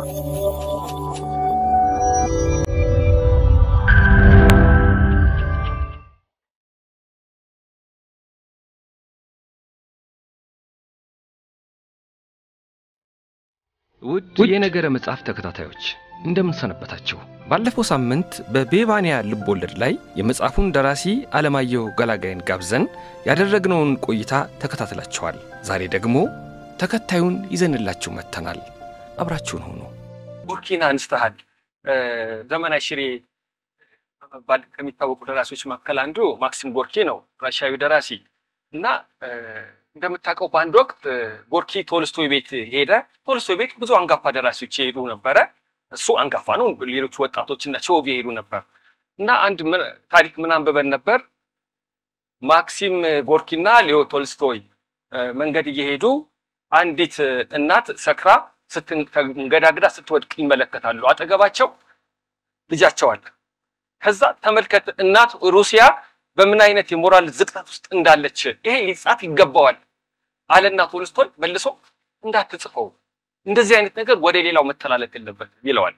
ውድ የነገረ መጽሐፍ ተከታታዮች እንደምን ሰነበታችሁ? ባለፈው ሳምንት በቤባንያ ልብ ወለድ ላይ የመጽሐፉን ደራሲ አለማየሁ ገላጋይን ጋብዘን ያደረግነውን ቆይታ ተከታትላችኋል። ዛሬ ደግሞ ተከታዩን ይዘንላችሁ መጥተናል። አብራችሁን ሆኑ። ቡርኪና አንስተሃል። ዘመን ሽሬ በመባል ከሚታወቁ ደራሲዎች መካከል አንዱ ማክሲም ጎርኪ ነው፣ ራሽያዊ ደራሲ እና እንደምታውቀው በአንድ ወቅት ጎርኪ ቶልስቶይ ቤት ሄደ። ቶልስቶይ ቤት ብዙ አንጋፋ ደራሲዎች የሄዱ ነበረ። እሱ አንጋፋ ነው። ሌሎች ወጣቶች እና ቾቪ የሄዱ ነበር እና አንድ ታሪክ ምን አንብበን ነበር ማክሲም ጎርኪና ሊዮ ቶልስቶይ መንገድ እየሄዱ አንዲት እናት ሰክራ ስትንገዳግዳ ስትወድቅ ይመለከታሉ። አጠገባቸው ልጃቸው አለ። ከዛ ተመልከት እናት ሩሲያ በምን አይነት የሞራል ዝቅጠት ውስጥ እንዳለች ይሄ ሊጻፍ ይገባዋል አለና ቶልስቶይ መልሶ እንዳትጽፈው፣ እንደዚህ አይነት ነገር ወደ ሌላው መተላለፍ የለበት ይለዋል።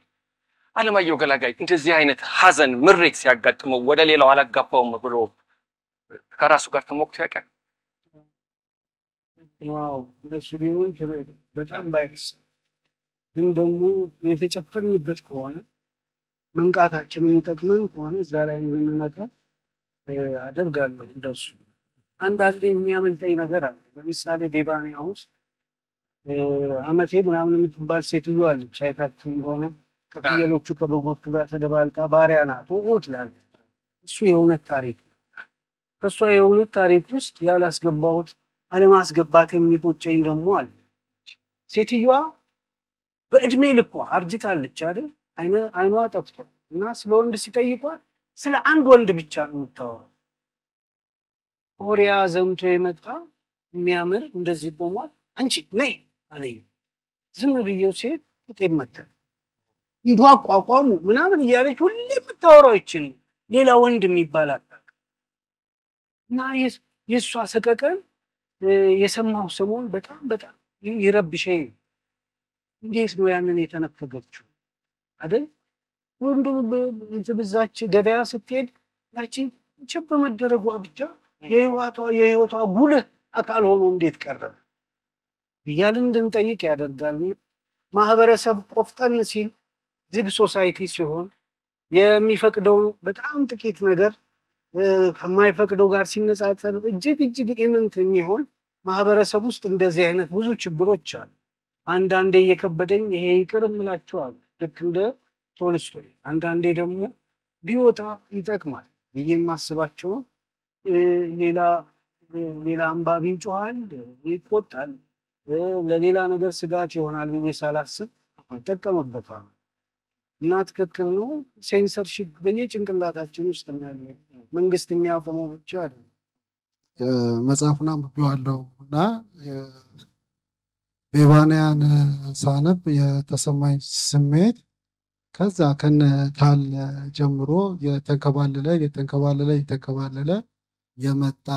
አለማየሁ ገላጋይ እንደዚህ አይነት ሀዘን፣ ምሬት ሲያጋጥመው ወደ ሌላው አላጋባውም ብሎ ከራሱ ጋር ተሞክቶ ያውቃል። ዋው በጣም ባይስ ግን ደግሞ የተጨፈንበት ከሆነ መንቃታችን የሚጠቅመን ከሆነ እዛ ላይ ብንነቃ አደርጋለሁ። እንደሱ አንዳንዴ የሚያመልጠኝ ነገር አለ። ለምሳሌ ዴባንያ ውስጥ አመቴ ምናምን የምትባል ሴትዮ አለች። ሻይታት ሆነ ከፍየሎቹ ከበጎቹ ጋር ተደባልቃ ባሪያ ናት ትላለች። እሱ የእውነት ታሪክ ከእሷ የእውነት ታሪክ ውስጥ ያላስገባሁት አለማስገባት የሚቆጨኝ ደግሞ አለ ሴትዮዋ በእድሜ ልኳ አርጅታለች አይደል? አይኗ ጠፍቶ እና ስለ ወንድ ሲጠይቋል ስለ አንድ ወንድ ብቻ ነው የምታወራው። ኮሪያ ዘምቶ የመጣ የሚያምር እንደዚህ ቆሟል። አንቺ ነይ አለኝ። ዝም ብዬው ሴት ጤ መተ እንዱ አቋቋሙ ምናምን እያለች ሁሌ የምታወራው ይችን ሌላ ወንድ የሚባል አታውቅም። እና የእሷ ሰቀቀን የሰማሁ ሰሞን በጣም በጣም ይረብሸኝ እንዴት ነው ያንን የተነፈገችው አይደል? ወንዱም ብዛች ገበያ ስትሄድ ያቺ ችብ በመደረጓ ብቻ የህይወቷ ጉልህ አካል ሆኖ እንዴት ቀረበ እያልን እንድንጠይቅ ያደርጋል። ማህበረሰብ ቆፍጠን ሲል ዝግ ሶሳይቲ ሲሆን የሚፈቅደው በጣም ጥቂት ነገር ከማይፈቅደው ጋር ሲነጻጸር እጅግ እጅግ ኢምንት የሚሆን ማህበረሰብ ውስጥ እንደዚህ አይነት ብዙ ችግሮች አሉ። አንዳንዴ እየከበደኝ ይሄ ይቅር እምላቸዋለሁ ልክ እንደ ቶልስቶይ አንዳንዴ ደግሞ ቢወጣ ይጠቅማል ብዬ የማስባቸው ሌላ ሌላ አንባቢ ይጮሃል፣ ይቆጣል፣ ለሌላ ነገር ስጋት ይሆናል ብዬ ሳላስብ ይጠቀምበታል እና ትክክል ነው። ሴንሰርሺፕ በየጭንቅላታችን ውስጥ ያለ መንግስት የሚያቆመው ብቻ አይደለም። መጽሐፉን አንብቤዋለሁ እና ቤባንያን ሳነብ የተሰማኝ ስሜት ከዛ ከነ ታል ጀምሮ የተንከባለለ የተንከባለለ የተንከባለለ የመጣ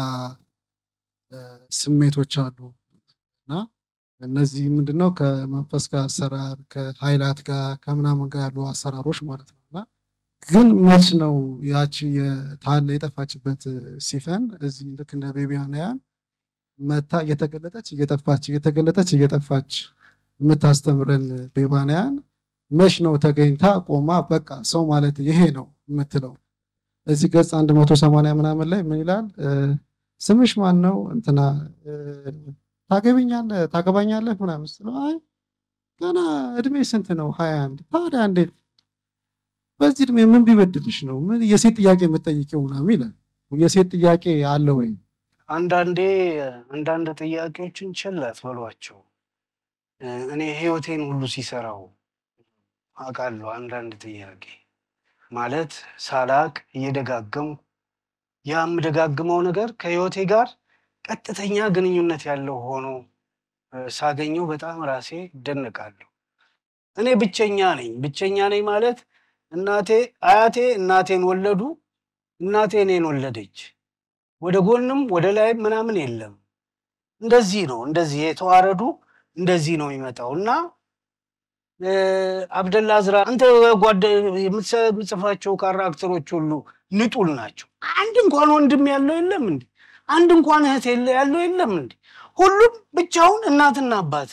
ስሜቶች አሉ እና እነዚህ ምንድነው ከመንፈስ ጋር አሰራር ከኃይላት ጋር ከምናምን ጋር ያሉ አሰራሮች ማለት ነው። እና ግን መች ነው ያቺ የታል የጠፋችበት ሲፈን እዚህ ልክ እንደ ቤቢያንያን መታ እየተገለጠች እየጠፋች እየተገለጠች እየጠፋች የምታስተምረን ቤባንያን መች ነው ተገኝታ ቆማ በቃ ሰው ማለት ይሄ ነው የምትለው። እዚህ ገጽ 180 ምናምን ላይ ምን ይላል? ስምሽ ማን ነው? እንትና ታገቢኛለህ ታገባኛለህ ምናምን ስለው፣ አይ ገና እድሜ ስንት ነው? ሀያ አንድ ታዲያ እንዴት በዚህ እድሜ ምን ቢበድልሽ ነው ምን የሴት ጥያቄ የምጠይቂው ምናምን ይላል። የሴት ጥያቄ አለ ወይ? አንዳንዴ አንዳንድ ጥያቄዎችን ችላ በሏቸው። እኔ ህይወቴን ሁሉ ሲሰራው አውቃለሁ። አንዳንድ ጥያቄ ማለት ሳላቅ እየደጋገሙ ያ የምደጋግመው ነገር ከህይወቴ ጋር ቀጥተኛ ግንኙነት ያለው ሆኖ ሳገኘው በጣም ራሴ እደነቃለሁ። እኔ ብቸኛ ነኝ። ብቸኛ ነኝ ማለት እናቴ አያቴ እናቴን ወለዱ፣ እናቴ እኔን ወለደች። ወደ ጎንም ወደ ላይም ምናምን የለም። እንደዚህ ነው እንደዚህ የተዋረዱ እንደዚህ ነው የሚመጣው እና አብደላ ዝራ አንተ የምትጽፋቸው ካራክተሮች ሁሉ ንጡል ናቸው። አንድ እንኳን ወንድም ያለው የለም እንዴ? አንድ እንኳን እህት ያለው የለም እንዴ? ሁሉም ብቻውን እናትና አባት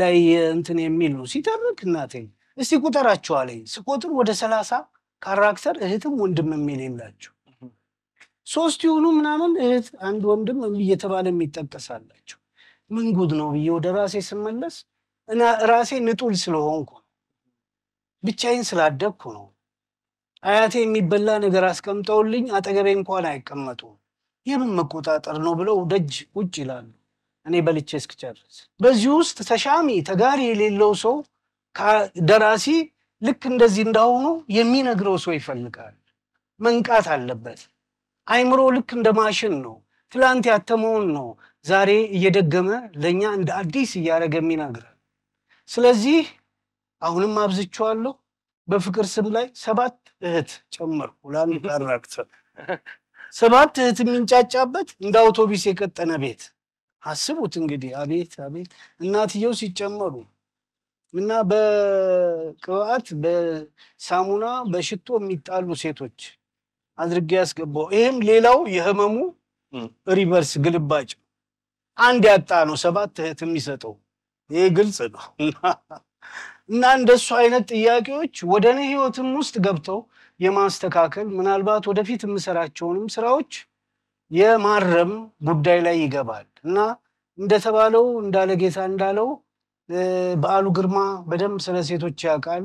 ላይ እንትን የሚል ነው ሲተርክ። እናቴ እስቲ ቁጠራቸው አለኝ። ስቆጥር ወደ ሰላሳ ካራክተር እህትም ወንድም የሚል የላቸው ሶስት የሆኑ ምናምን እህት አንድ ወንድም እየተባለ የሚጠቀሳላቸው ምን ጉድ ነው ብዬ ወደ ራሴ ስመለስ እና ራሴ ንጡል ስለሆንኩ ነው። ብቻዬን ስላደግኩ ነው። አያቴ የሚበላ ነገር አስቀምጠውልኝ አጠገቤ እንኳን አይቀመጡም። የምን መቆጣጠር ነው ብለው ደጅ ውጭ ይላሉ። እኔ በልቼ እስክጨርስ። በዚህ ውስጥ ተሻሚ ተጋሪ የሌለው ሰው ደራሲ ልክ እንደዚህ እንዳሆኑ የሚነግረው ሰው ይፈልጋል። መንቃት አለበት። አይምሮ ልክ እንደ ማሽን ነው። ትላንት ያተመውን ነው ዛሬ እየደገመ ለእኛ እንደ አዲስ እያደረገ የሚነግረን። ስለዚህ አሁንም አብዝቼዋለሁ። በፍቅር ስም ላይ ሰባት እህት ጨመርኩ ለአንድ ካራክተር። ሰባት እህት የሚንጫጫበት እንደ አውቶቢስ የቀጠነ ቤት አስቡት እንግዲህ። አቤት አቤት! እናትየው ሲጨመሩ እና በቅባት በሳሙና በሽቶ የሚጣሉ ሴቶች አድርጌ ያስገባው። ይህም ሌላው የህመሙ ሪቨርስ ግልባጭ አንድ ያጣ ነው ሰባት እህት የሚሰጠው ይህ ግልጽ ነው። እና እንደሱ አይነት ጥያቄዎች ወደ እኔ ህይወትም ውስጥ ገብተው የማስተካከል ምናልባት ወደፊት የምሰራቸውንም ስራዎች የማረም ጉዳይ ላይ ይገባል እና እንደተባለው እንዳለ ጌታ እንዳለው በዓሉ ግርማ በደንብ ስለ ሴቶች ያውቃል።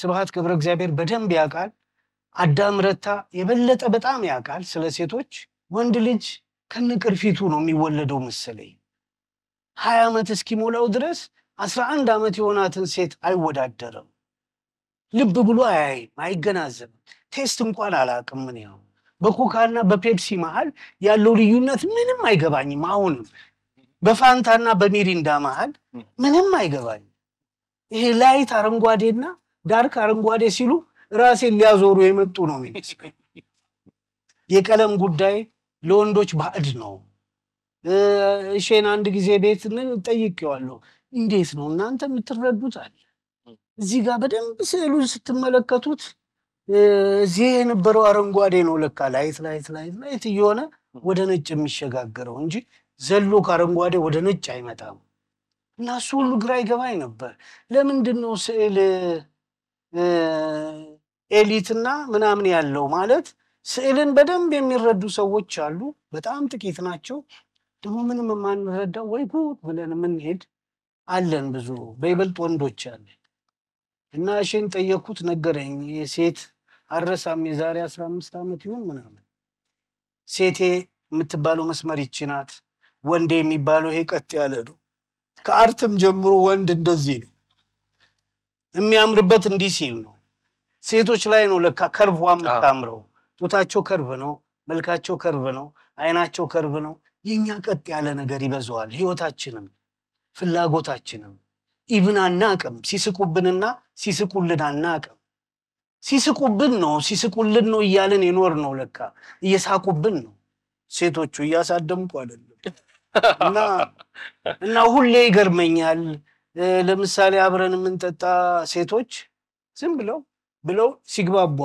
ስብሐት ገብረ እግዚአብሔር በደንብ ያውቃል። አዳም ረታ የበለጠ በጣም ያውቃል ስለ ሴቶች። ወንድ ልጅ ከነቅርፊቱ ነው የሚወለደው መሰለኝ። ሀያ ዓመት እስኪሞላው ድረስ አስራ አንድ ዓመት የሆናትን ሴት አይወዳደርም። ልብ ብሎ አያይም፣ አይገናዘብም። ቴስት እንኳን አላውቅም። ምን ያው በኮካና በፔፕሲ መሀል ያለው ልዩነት ምንም አይገባኝም። አሁንም በፋንታና በሚሪንዳ መሀል ምንም አይገባኝም። ይሄ ላይት አረንጓዴና ዳርክ አረንጓዴ ሲሉ ራሴ ሊያዞሩ የመጡ ነው የሚመስለኝ። የቀለም ጉዳይ ለወንዶች ባዕድ ነው። እሼን አንድ ጊዜ ቤት ጠይቄዋለሁ። እንዴት ነው እናንተ የምትረዱት አለ። እዚህ ጋር በደንብ ስዕሉን ስትመለከቱት እዚህ የነበረው አረንጓዴ ነው ለካ ላይት ላይት ላይት ላይት እየሆነ ወደ ነጭ የሚሸጋገረው እንጂ ዘሎ ከአረንጓዴ ወደ ነጭ አይመጣም። እና እሱ ሁሉ ግራ ይገባኝ ነበር። ለምንድን ነው ስዕል ኤሊትና ምናምን ያለው ማለት ስዕልን በደንብ የሚረዱ ሰዎች አሉ፣ በጣም ጥቂት ናቸው። ደግሞ ምንም የማንረዳው ወይ ጉድ ብለን የምንሄድ አለን ብዙ፣ በይበልጥ ወንዶች አለ እና እሺን ጠየኩት ነገረኝ። ሴት አረሳም የዛሬ አስራ አምስት ዓመት ይሁን ምናምን ሴቴ የምትባለው መስመር ይቺ ናት። ወንዴ የሚባለው ይሄ ቀጥ ያለ ነው። ከአርትም ጀምሮ ወንድ እንደዚህ ነው። የሚያምርበት እንዲህ ሲል ነው። ሴቶች ላይ ነው ለካ ከርቧ የምታምረው። ጡታቸው ከርብ ነው፣ መልካቸው ከርብ ነው፣ አይናቸው ከርብ ነው። የእኛ ቀጥ ያለ ነገር ይበዛዋል። ህይወታችንም ፍላጎታችንም ኢብን አናቅም። ሲስቁብንና ሲስቁልን አናቅም። ሲስቁብን ነው ሲስቁልን ነው እያለን የኖር ነው ለካ እየሳቁብን ነው ሴቶቹ እያሳደምኩ አይደለም እና እና ሁሌ ይገርመኛል። ለምሳሌ አብረን የምንጠጣ ሴቶች ዝም ብለው ብለው ሲግባቡ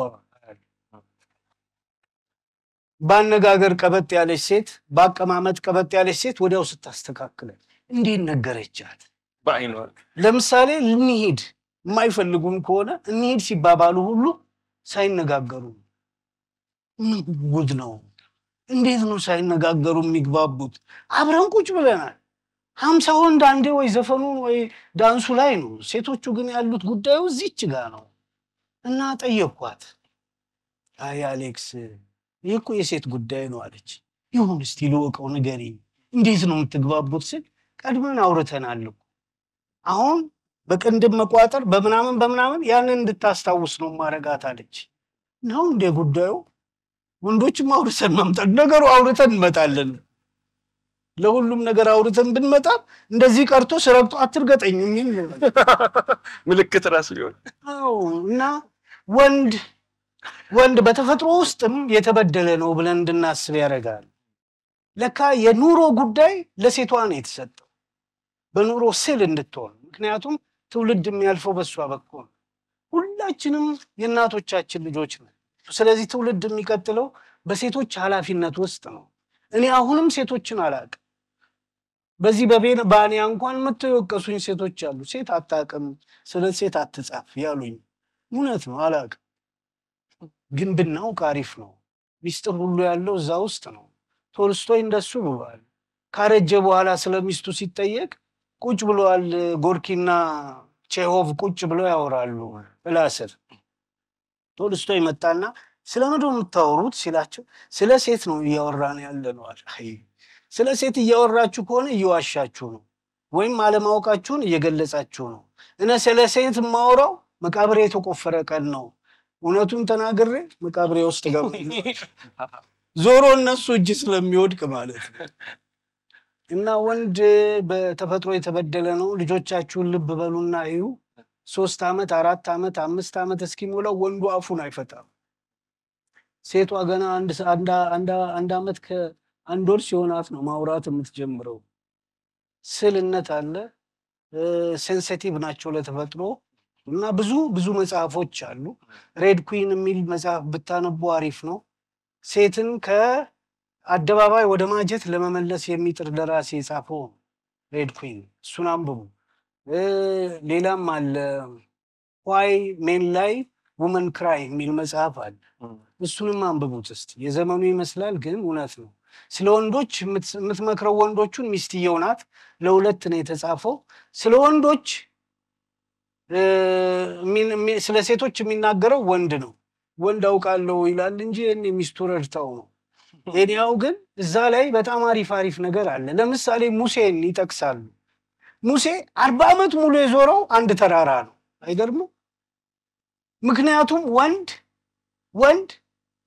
በአነጋገር ቀበጥ ያለች ሴት፣ በአቀማመጥ ቀበጥ ያለች ሴት ወዲያው ስታስተካክለ እንዴት ነገረቻት። ለምሳሌ እንሂድ የማይፈልጉም ከሆነ እንሂድ ሲባባሉ ሁሉ ሳይነጋገሩ ጉድ ነው። እንዴት ነው ሳይነጋገሩ የሚግባቡት? አብረን ቁጭ ብለናል ሀምሳው ወንድ አንዴ ወይ ዘፈኑን ወይ ዳንሱ ላይ ነው። ሴቶቹ ግን ያሉት ጉዳዩ እዚች ጋ ነው እና ጠየኳት። አይ አሌክስ፣ ይህ እኮ የሴት ጉዳይ ነው አለች። ይሁን እስቲ ልወቀው፣ ንገሪኝ፣ እንዴት ነው የምትግባቡት ስል ቀድመን አውርተናል እኮ አሁን በቅንድብ መቋጠር በምናምን በምናምን ያንን እንድታስታውስ ነው ማረጋት አለች። ነው እንዴ ጉዳዩ ወንዶችም አውርተን መምጣት ነገሩ አውርተን እንመጣለን። ለሁሉም ነገር አውርተን ብንመጣ እንደዚህ ቀርቶ ስረብቶ አትርገጠኝ የሚል ምልክት ራሱ ሊሆን እና ወንድ ወንድ በተፈጥሮ ውስጥም የተበደለ ነው ብለን እንድናስብ ያደርጋል። ለካ የኑሮ ጉዳይ ለሴቷ ነው የተሰጠው፣ በኑሮ ስል እንድትሆን። ምክንያቱም ትውልድ የሚያልፈው በእሷ በኩል ሁላችንም የእናቶቻችን ልጆች ነን። ስለዚህ ትውልድ የሚቀጥለው በሴቶች ኃላፊነት ውስጥ ነው። እኔ አሁንም ሴቶችን አላውቅም። በዚህ በባንያ እንኳን መጥተው ሴቶች አሉ። ሴት አታቅም፣ ስለ ሴት አትጻፍ ያሉኝ እውነት ነው። አላውቅም፣ ግን ብናውቅ አሪፍ ነው። ሚስጥር ሁሉ ያለው እዛ ውስጥ ነው። ቶልስቶይ እንደሱ ብሏል። ካረጀ በኋላ ስለ ሚስቱ ሲጠየቅ ቁጭ ብለዋል። ጎርኪና ቼሆቭ ቁጭ ብለው ያወራሉ። እላስር ቶልስቶይ መጣና ስለምንድን ነው የምታወሩት ሲላቸው ስለ ሴት ነው እያወራን ያለነዋል። ስለ ሴት እያወራችሁ ከሆነ እየዋሻችሁ ነው፣ ወይም አለማወቃችሁን እየገለጻችሁ ነው። እነ ስለ ሴት የማወራው መቃብሬ የተቆፈረ ቀን ነው። እውነቱን ተናግሬ መቃብሬ ውስጥ ገባ ዞሮ እነሱ እጅ ስለሚወድቅ ማለት ነው። እና ወንድ በተፈጥሮ የተበደለ ነው። ልጆቻችሁን ልብ በሉና እዩ። ሶስት ዓመት አራት ዓመት አምስት ዓመት እስኪሞላው ወንዱ አፉን አይፈጣም። ሴቷ ገና አንድ ዓመት አንድ ወር ሲሆናት ነው ማውራት የምትጀምረው። ስልነት አለ፣ ሴንሲቲቭ ናቸው ለተፈጥሮ እና ብዙ ብዙ መጽሐፎች አሉ። ሬድ ኩዊን የሚል መጽሐፍ ብታነቡ አሪፍ ነው። ሴትን ከአደባባይ ወደ ማጀት ለመመለስ የሚጥር ደራሲ የጻፈው ሬድ ኩዊን፣ እሱን አንብቡ። ሌላም አለ ዋይ ሜን ላይ ውመን ክራይ የሚል መጽሐፍ አለ። እሱንም አንብቡት እስቲ። የዘመኑ ይመስላል ግን እውነት ነው። ስለ ወንዶች የምትመክረው ወንዶቹን ሚስትየው ናት። ለሁለት ነው የተጻፈው። ስለ ወንዶች ስለ ሴቶች የሚናገረው ወንድ ነው። ወንድ አውቃለሁ ይላል እንጂ ሚስቱ ረድተው ነው። ኔያው ግን እዛ ላይ በጣም አሪፍ አሪፍ ነገር አለ። ለምሳሌ ሙሴን ይጠቅሳሉ። ሙሴ አርባ ዓመት ሙሉ የዞረው አንድ ተራራ ነው። አይገርምም? ምክንያቱም ወንድ ወንድ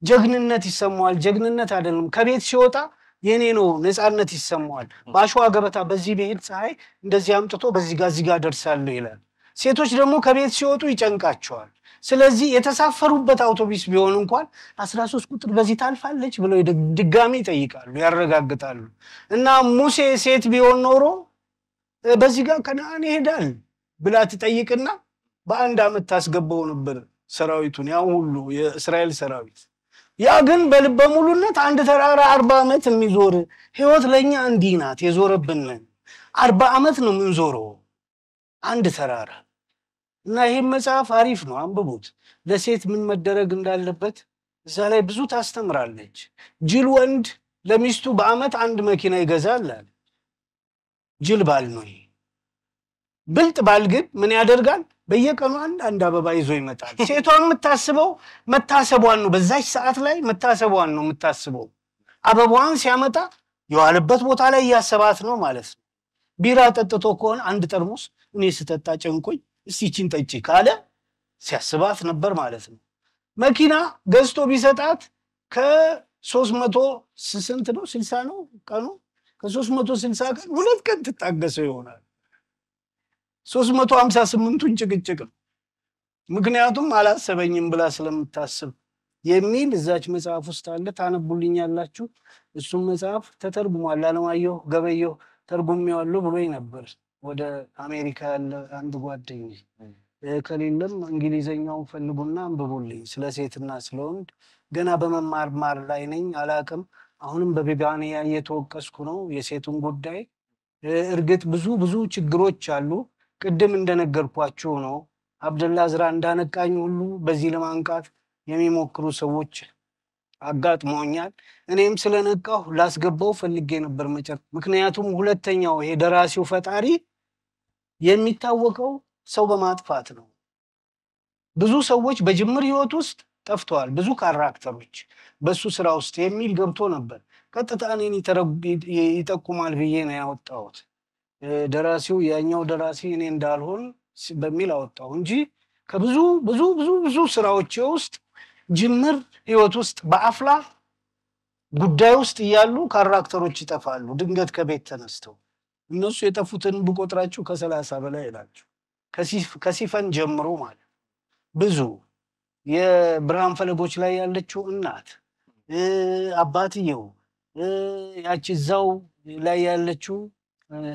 ጀግንነት ይሰማዋል። ጀግንነት አይደለም ከቤት ሲወጣ የኔ ነው ነፃነት ይሰማዋል። በአሸዋ ገበታ በዚህ ብሄድ ፀሐይ እንደዚህ አምጥቶ በዚህ ጋር እዚህ ጋር ደርሳለሁ ይላል። ሴቶች ደግሞ ከቤት ሲወጡ ይጨንቃቸዋል። ስለዚህ የተሳፈሩበት አውቶቡስ ቢሆን እንኳን አስራ ሶስት ቁጥር በዚህ ታልፋለች ብለው ድጋሚ ይጠይቃሉ፣ ያረጋግጣሉ። እና ሙሴ ሴት ቢሆን ኖሮ በዚህ ጋር ከነአን ይሄዳል ብላ ትጠይቅና በአንድ አመት ታስገባው ነበር ሰራዊቱን ያ ሁሉ የእስራኤል ሰራዊት ያ ግን በልበ ሙሉነት አንድ ተራራ አርባ ዓመት የሚዞር ህይወት ለእኛ እንዲህ ናት የዞረብን። አርባ ዓመት ነው የምንዞረው አንድ ተራራ እና ይህም መጽሐፍ አሪፍ ነው፣ አንብቡት። ለሴት ምን መደረግ እንዳለበት እዛ ላይ ብዙ ታስተምራለች። ጅል ወንድ ለሚስቱ በዓመት አንድ መኪና ይገዛል አለ። ጅል ባል ነው። ብልጥ ባል ግን ምን ያደርጋል? በየቀኑ አንዳንድ አበባ ይዞ ይመጣል። ሴቷ የምታስበው መታሰቧን ነው። በዛች ሰዓት ላይ መታሰቧን ነው የምታስበው። አበባዋን ሲያመጣ የዋለበት ቦታ ላይ እያሰባት ነው ማለት ነው። ቢራ ጠጥቶ ከሆነ አንድ ጠርሙስ እኔ ስጠጣ ጨንቆኝ እስቲችን ጠጪ ካለ ሲያስባት ነበር ማለት ነው። መኪና ገዝቶ ቢሰጣት ከሶስት መቶ ስንት ነው ስልሳ ነው ቀኑ ከሶስት መቶ ስልሳ ቀን ሁለት ቀን ትታገሰው ይሆናል። ሶስት መቶ ሀምሳ ስምንቱን ጭቅጭቅ ነው። ምክንያቱም አላሰበኝም ብላ ስለምታስብ የሚል እዛች መጽሐፍ ውስጥ አለ። ታነቡልኛላችሁ። እሱም መጽሐፍ ተተርጉሟል። አለማየሁ ገበየሁ ተርጉሜዋለሁ ብሎኝ ነበር። ወደ አሜሪካ ያለ አንድ ጓደኝ ከሌለም እንግሊዘኛውን ፈልጉና አንብቡልኝ። ስለ ሴትና ገና በመማርማር ላይ ነኝ፣ አላቅም። አሁንም በቢባንያ እየተወቀስኩ ነው። የሴቱን ጉዳይ እርግጥ ብዙ ብዙ ችግሮች አሉ። ቅድም እንደነገርኳቸው ነው። አብደላ ዝራ እንዳነቃኝ ሁሉ በዚህ ለማንቃት የሚሞክሩ ሰዎች አጋጥመውኛል። እኔም ስለነቃሁ ላስገባው ፈልጌ ነበር መጨር ምክንያቱም ሁለተኛው ይሄ ደራሲው ፈጣሪ የሚታወቀው ሰው በማጥፋት ነው። ብዙ ሰዎች በጅምር ህይወት ውስጥ ጠፍተዋል። ብዙ ካራክተሮች በሱ ስራ ውስጥ የሚል ገብቶ ነበር። ቀጥታ እኔን ይጠቁማል ብዬ ነው ያወጣሁት። ደራሲው ያኛው ደራሲ እኔ እንዳልሆን በሚል አወጣው እንጂ ከብዙ ብዙ ብዙ ብዙ ስራዎች ውስጥ ጅምር ህይወት ውስጥ በአፍላ ጉዳይ ውስጥ እያሉ ካራክተሮች ይጠፋሉ። ድንገት ከቤት ተነስተው እነሱ የጠፉትን ብቆጥራችሁ ከሰላሳ በላይ ናቸው። ከሲፈን ጀምሮ ማለት ብዙ የብርሃን ፈለጎች ላይ ያለችው እናት፣ አባትየው፣ ያቺ እዛው ላይ ያለችው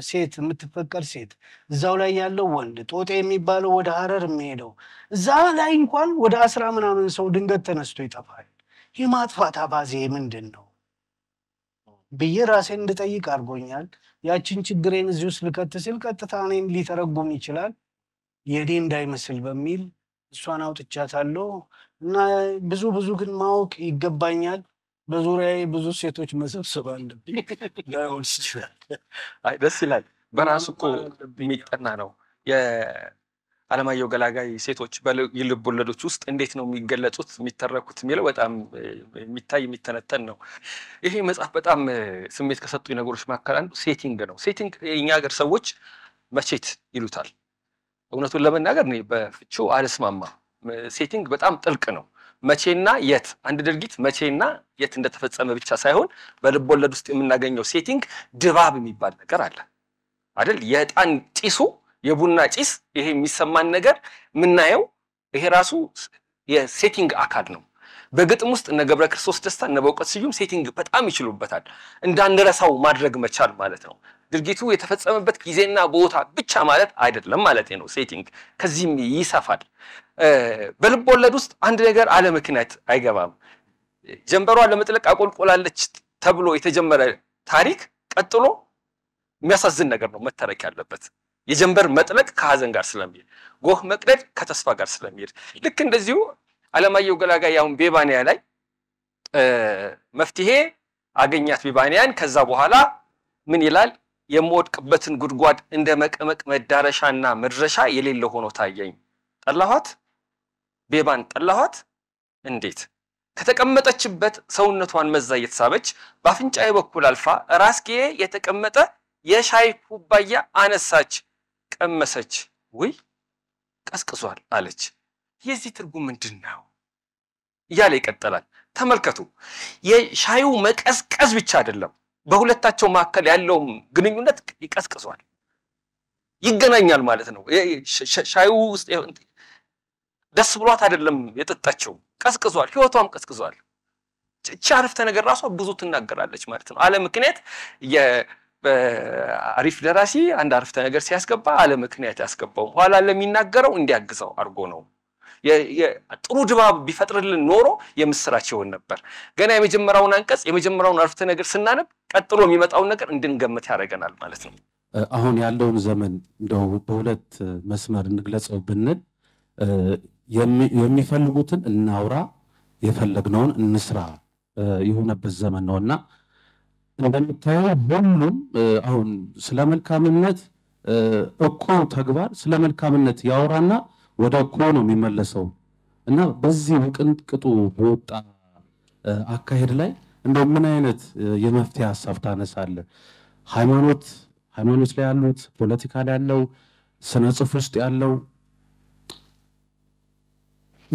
ሴት የምትፈቀድ ሴት እዛው ላይ ያለው ወንድ ጦጤ የሚባለው ወደ ሀረር የሚሄደው እዛ ላይ እንኳን ወደ አስራ ምናምን ሰው ድንገት ተነስቶ ይጠፋል። የማጥፋት አባዜ ምንድን ነው ብዬ ራሴን እንድጠይቅ አድርጎኛል። ያችን ችግሬን እዚህ ውስጥ ልከት ስል ቀጥታ እኔን ሊተረጉም ይችላል የኔ እንዳይመስል በሚል እሷን አውጥቻታለሁ እና ብዙ ብዙ ግን ማወቅ ይገባኛል። በዙሪያዬ ብዙ ሴቶች መሰብሰብ አለብኝ ላይሆን ይችላል። ደስ ይላል። በራሱ እኮ የሚጠና ነው። የአለማየሁ ገላጋይ ሴቶች በልብ ወለዶች ውስጥ እንዴት ነው የሚገለጹት የሚተረኩት የሚለው በጣም የሚታይ የሚተነተን ነው። ይሄ መጽሐፍ በጣም ስሜት ከሰጡኝ ነገሮች መካከል አንዱ ሴቲንግ ነው። ሴቲንግ የእኛ ሀገር ሰዎች መቼት ይሉታል። እውነቱን ለመናገር እኔ በፍቺው አልስማማ። ሴቲንግ በጣም ጥልቅ ነው። መቼና የት አንድ ድርጊት መቼና የት እንደተፈጸመ ብቻ ሳይሆን በልቦለድ ውስጥ የምናገኘው ሴቲንግ ድባብ የሚባል ነገር አለ አይደል? የዕጣን ጢሱ የቡና ጢስ ይሄ የሚሰማን ነገር የምናየው ይሄ ራሱ የሴቲንግ አካል ነው። በግጥም ውስጥ እነ ገብረ ክርስቶስ ደስታ እነ በእውቀት ስዩም ሴቲንግ በጣም ይችሉበታል። እንዳንረሳው ማድረግ መቻል ማለት ነው። ድርጊቱ የተፈጸመበት ጊዜና ቦታ ብቻ ማለት አይደለም ማለት ነው። ሴቲንግ ከዚህም ይሰፋል። በልብ ወለድ ውስጥ አንድ ነገር አለ ምክንያት አይገባም። ጀንበሯን ለመጥለቅ አቆልቆላለች ተብሎ የተጀመረ ታሪክ ቀጥሎ የሚያሳዝን ነገር ነው መተረክ ያለበት። የጀንበር መጥለቅ ከሀዘን ጋር ስለሚሄድ፣ ጎህ መቅደድ ከተስፋ ጋር ስለሚሄድ፣ ልክ እንደዚሁ አለማየሁ ገላጋይ አሁን ቤባንያ ላይ መፍትሄ አገኛት ቤባንያን። ከዛ በኋላ ምን ይላል? የምወድቅበትን ጉድጓድ እንደ መቀመቅ መዳረሻና መድረሻ የሌለ ሆኖ ታየኝ ጠላኋት ቤባን ጠላኋት እንዴት? ከተቀመጠችበት ሰውነቷን መዛ እየተሳበች በአፍንጫዬ በኩል አልፋ ራስጌ የተቀመጠ የሻይ ኩባያ አነሳች፣ ቀመሰች። ውይ ቀስቅሷል አለች። የዚህ ትርጉም ምንድን ነው እያለ ይቀጥላል። ተመልከቱ፣ የሻዩ መቀዝቀዝ ብቻ አይደለም፣ በሁለታቸው መካከል ያለውም ግንኙነት ይቀስቅሷል። ይገናኛል ማለት ነው። ሻዩ ውስጥ ደስ ብሏት አይደለም የጠጣችው፣ ቀዝቅዟል፣ ህይወቷም ቀዝቅዟል። እቺ አረፍተ ነገር ራሷ ብዙ ትናገራለች ማለት ነው። አለ ምክንያት አሪፍ ደራሲ አንድ አረፍተ ነገር ሲያስገባ አለ ምክንያት ያስገባው በኋላ ለሚናገረው እንዲያግዘው አድርጎ ነው። ጥሩ ድባብ ቢፈጥርልን ኖሮ የምስራች ይሆን ነበር። ገና የመጀመሪያውን አንቀጽ የመጀመሪያውን አረፍተ ነገር ስናነብ ቀጥሎ የሚመጣውን ነገር እንድንገምት ያደርገናል ማለት ነው። አሁን ያለውን ዘመን እንደው በሁለት መስመር እንግለጸው ብንል የሚፈልጉትን እናውራ፣ የፈለግነውን እንስራ የሆነበት ዘመን ነውና እንደምታየው ሁሉም አሁን ስለ መልካምነት እኮ ተግባር ስለ መልካምነት ያወራና ወደ እኮ ነው የሚመለሰው እና በዚህ ውቅንቅጡ በወጣ አካሄድ ላይ እንደ ምን አይነት የመፍትሄ ሀሳብ ታነሳለህ? ሃይማኖት ሃይማኖት ላይ ያሉት ፖለቲካ ላይ ያለው ስነ ጽሑፍ ውስጥ ያለው